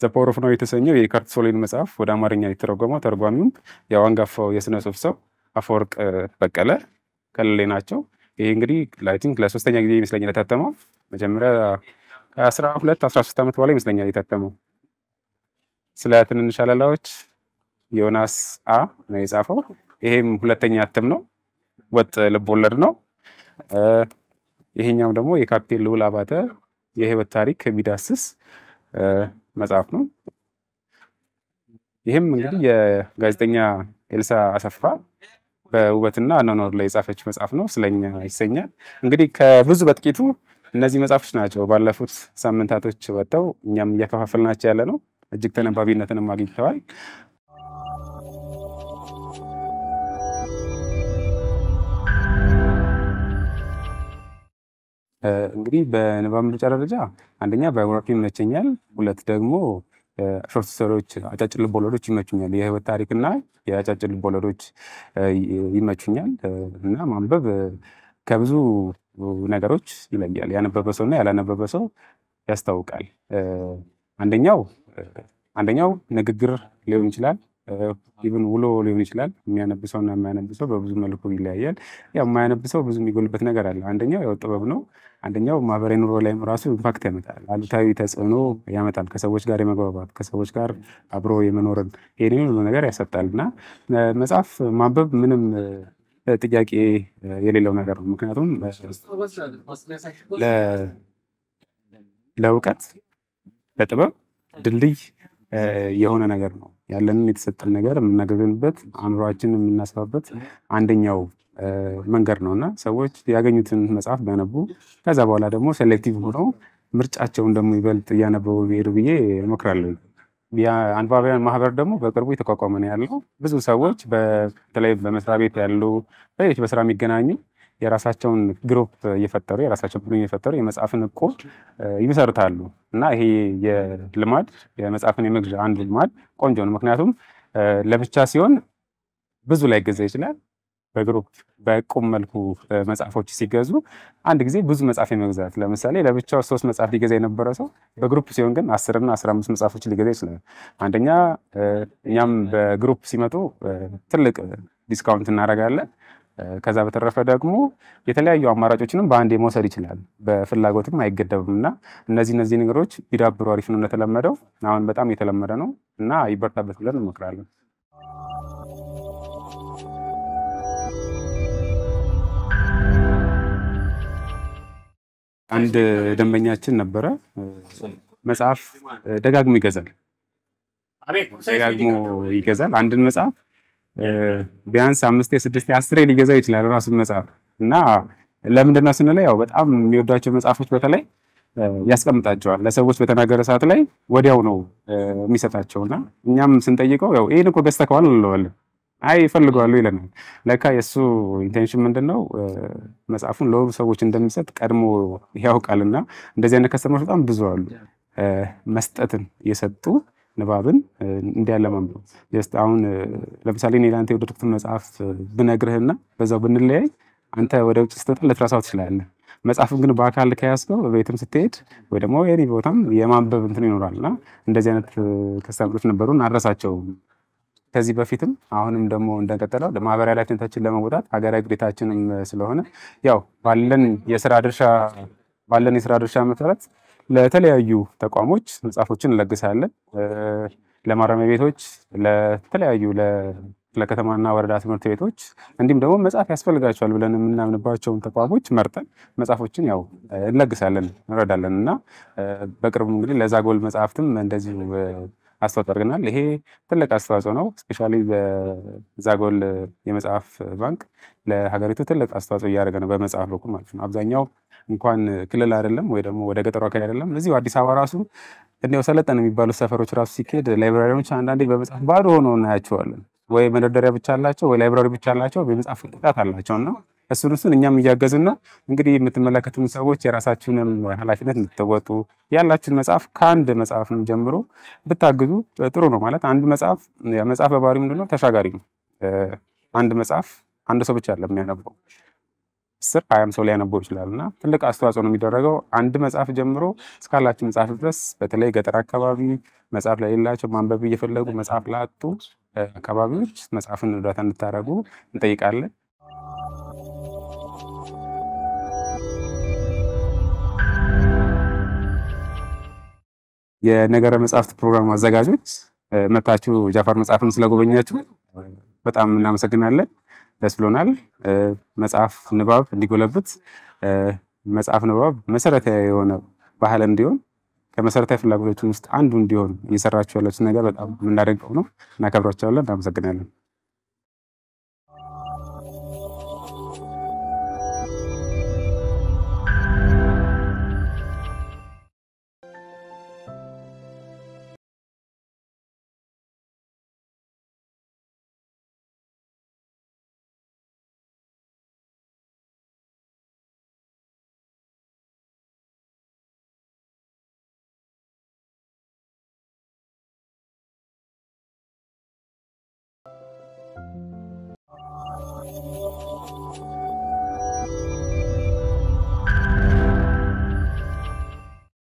ዘ ፓወር ኦፍ ናው የተሰኘው የኢካርት ሶሌን መጽሐፍ ወደ አማርኛ የተረጎመው ተርጓሚውም ያው አንጋፋው የስነ ጽሁፍ ሰው አፈወርቅ በቀለ ከልሌ ናቸው። ይህ እንግዲህ ላይቲንግ ለሶስተኛ ጊዜ ይመስለኛል የታተመው። መጀመሪያ ከአስራ ሁለት አስራ ሶስት ዓመት በኋላ ይመስለኛል የታተመው። ስለ ትንንሽ አለላዎች ዮናስ አ ነው የጻፈው። ይሄም ሁለተኛ እትም ነው። ወጥ ልቦለድ ነው። ይሄኛውም ደግሞ የካፒቴን ልዑል አባተ የህይወት ታሪክ የሚዳስስ መጽሐፍ ነው። ይህም እንግዲህ የጋዜጠኛ ኤልሳ አሰፋ በውበትና አኗኗር ላይ የጻፈች መጽሐፍ ነው፣ ስለኛ ይሰኛል። እንግዲህ ከብዙ በጥቂቱ እነዚህ መጽሐፎች ናቸው ባለፉት ሳምንታቶች ወጥተው እኛም እያከፋፈልናቸው ያለ ነው። እጅግ ተነባቢነትንም አግኝተዋል። እንግዲህ በንባብ ምርጫ ደረጃ አንደኛ ባዮግራፊ ይመቸኛል፣ ሁለት ደግሞ ሾርት ስቶሪዎች፣ አጫጭር ልቦለዶች ይመቹኛል። የህይወት ታሪክና የአጫጭር ልቦለዶች ይመቹኛል እና ማንበብ ከብዙ ነገሮች ይለያል። ያነበበ ሰውና ያላነበበ ሰው ያስታውቃል። አንደኛው አንደኛው ንግግር ሊሆን ይችላል። ኢቨን ውሎ ሊሆን ይችላል። የሚያነብሰው እና የማያነብሰው በብዙ መልኩ ይለያያል። ያው የማያነብሰው ብዙ የሚጎልበት ነገር አለ። አንደኛው ያው ጥበብ ነው። አንደኛው ማህበራዊ ኑሮ ላይም ራሱ ኢምፓክት ያመጣል፣ አሉታዊ ተጽዕኖ ያመጣል። ከሰዎች ጋር የመግባባት ከሰዎች ጋር አብሮ የመኖርን ይህን ሁሉ ነገር ያሰጣል እና መጽሐፍ ማንበብ ምንም ጥያቄ የሌለው ነገር ነው። ምክንያቱም ለእውቀት ለጥበብ ድልድይ የሆነ ነገር ነው ያለንን የተሰጠን ነገር የምናገግንበት አእምሯችን የምናስባበት አንደኛው መንገድ ነው እና ሰዎች ያገኙትን መጽሐፍ ቢያነቡ ከዛ በኋላ ደግሞ ሴሌክቲቭ ሆነው ምርጫቸውን ደግሞ ይበልጥ እያነበቡ ቢሄዱ ብዬ እመክራለሁ። የአንባቢያን ማህበር ደግሞ በቅርቡ የተቋቋመ ነው ያለው። ብዙ ሰዎች በተለይ በመስሪያ ቤት ያሉ በሌሎች በስራ የሚገናኙ የራሳቸውን ግሩፕ እየፈጠሩ የራሳቸውን ቡድን እየፈጠሩ የመጽሐፍን እቁብ ይመሰርታሉ እና ይሄ የልማድ የመጽሐፍን የመግዣ አንድ ልማድ ቆንጆ ነው። ምክንያቱም ለብቻ ሲሆን ብዙ ላይ ገዛ ይችላል። በግሩፕ በቁም መልኩ መጽሐፎች ሲገዙ አንድ ጊዜ ብዙ መጽሐፍ የመግዛት ለምሳሌ ለብቻው ሶስት መጽሐፍ ሊገዛ የነበረ ሰው በግሩፕ ሲሆን ግን አስርና አስራ አምስት መጽሐፎች ሊገዛ ይችላል። አንደኛ እኛም በግሩፕ ሲመጡ ትልቅ ዲስካውንት እናደርጋለን። ከዛ በተረፈ ደግሞ የተለያዩ አማራጮችንም በአንድ መውሰድ ይችላል። በፍላጎትም አይገደብም እና እነዚህ እነዚህ ነገሮች ቢዳብሩ አሪፍ ነው። እንደተለመደው አሁን በጣም የተለመደ ነው እና ይበርታበት ብለን እንመክራለን። አንድ ደንበኛችን ነበረ። መጽሐፍ ደጋግሞ ይገዛል፣ ደጋግሞ ይገዛል አንድን መጽሐፍ ቢያንስ አምስቴ የስድስት አስሬ ሊገዛው ይችላል ራሱን መጽሐፍ እና ለምንድን ነው ስንለው ያው በጣም የሚወዷቸው መጽሐፎች በተለይ ያስቀምጣቸዋል ለሰዎች በተናገረ ሰዓት ላይ ወዲያው ነው እና እኛም ስንጠይቀው ያው ይህን እኮ ገዝተከዋል እንለዋለን። አይ ይፈልገዋሉ ይለናል። ለካ የእሱ ኢንቴንሽን ምንድን ነው መጽሐፉን ለሁሉ ሰዎች እንደሚሰጥ ቀድሞ ያውቃልና እንደዚህ አይነት ከስተመሮች በጣም ብዙ አሉ። መስጠትን እየሰጡ ንባብን እንዲያለማምዱ አሁን ለምሳሌ እኔ ለአንተ የወደድኩትን መጽሐፍ ብነግርህና በዛው ብንለያይ አንተ ወደ ውጭ ስትወጣ ልትረሳው ትችላለህ። መጽሐፍን ግን በአካል ከያዝከው በቤትም ስትሄድ ወይ ደግሞ የኔ ቦታም የማንበብ እንትን ይኖራል እና እንደዚህ አይነት ከስተምሮች ነበሩ አልረሳቸውም። ከዚህ በፊትም አሁንም ደግሞ እንደቀጠለው ማህበራዊ ኃላፊነታችን ለመወጣት ሀገራዊ ግዴታችንም ስለሆነ ያው ባለን የስራ ድርሻ ባለን የስራ ድርሻ መሰረት ለተለያዩ ተቋሞች መጽሐፎችን እንለግሳለን። ለማረሚያ ቤቶች፣ ለተለያዩ ለከተማና ወረዳ ትምህርት ቤቶች እንዲሁም ደግሞ መጽሐፍ ያስፈልጋቸዋል ብለን የምናምንባቸውን ተቋሞች መርጠን መጽሐፎችን ያው እንለግሳለን፣ እንረዳለን እና በቅርቡ እንግዲህ ለዛጎል መጽሐፍትም እንደዚሁ አስተዋጽኦ አድርገናል። ይሄ ትልቅ አስተዋጽኦ ነው። እስፔሻሊ በዛጎል የመጽሐፍ ባንክ ለሀገሪቱ ትልቅ አስተዋጽኦ እያደረገ ነው በመጽሐፍ በኩል ማለት ነው። አብዛኛው እንኳን ክልል አይደለም ወይ ደግሞ ወደ ገጠሩ አካል አይደለም እዚሁ አዲስ አበባ ራሱ እንዲያው ሰለጠን የሚባሉት ሰፈሮች ራሱ ሲካሄድ ላይብራሪዎች አንዳንዴ በመጽሐፍ ባዶ ሆኖ እናያቸዋለን። ወይ መደርደሪያ ብቻ አላቸው ወይ ላይብራሪ ብቻ አላቸው በመጽሐፍ ቅጣት አላቸው እና እሱን እሱን እኛም እያገዝን ነው። እንግዲህ የምትመለከቱም ሰዎች የራሳችሁንም ኃላፊነት እንድትወጡ ያላችሁን መጽሐፍ ከአንድ መጽሐፍ ጀምሮ ብታግዙ ጥሩ ነው። ማለት አንድ መጽሐፍ መጽሐፍ በባህሪው ምንድነው ተሻጋሪ ነው። አንድ መጽሐፍ አንድ ሰው ብቻ አይደለም የሚያነበው አስር ሀያም ሰው ሊያነበው ይችላል እና ትልቅ አስተዋጽኦ ነው የሚደረገው። አንድ መጽሐፍ ጀምሮ እስካላችሁ መጽሐፍ ድረስ በተለይ ገጠር አካባቢ መጽሐፍ ለሌላቸው ማንበብ እየፈለጉ መጽሐፍ ላጡ አካባቢዎች መጽሐፍን እርዳታ እንድታደረጉ እንጠይቃለን። የነገረ መጽሐፍት ፕሮግራም አዘጋጆች መታችሁ ጃፋር መጽሐፍን ስለጎበኛችሁ በጣም እናመሰግናለን። ደስ ብሎናል። መጽሐፍ ንባብ እንዲጎለብት መጽሐፍ ንባብ መሰረታዊ የሆነ ባህል እንዲሆን ከመሰረታዊ ፍላጎቶች ውስጥ አንዱ እንዲሆን እየሰራችሁ ያለችን ነገር በጣም የምናደንቀው ነው። እናከብራቸዋለን። እናመሰግናለን።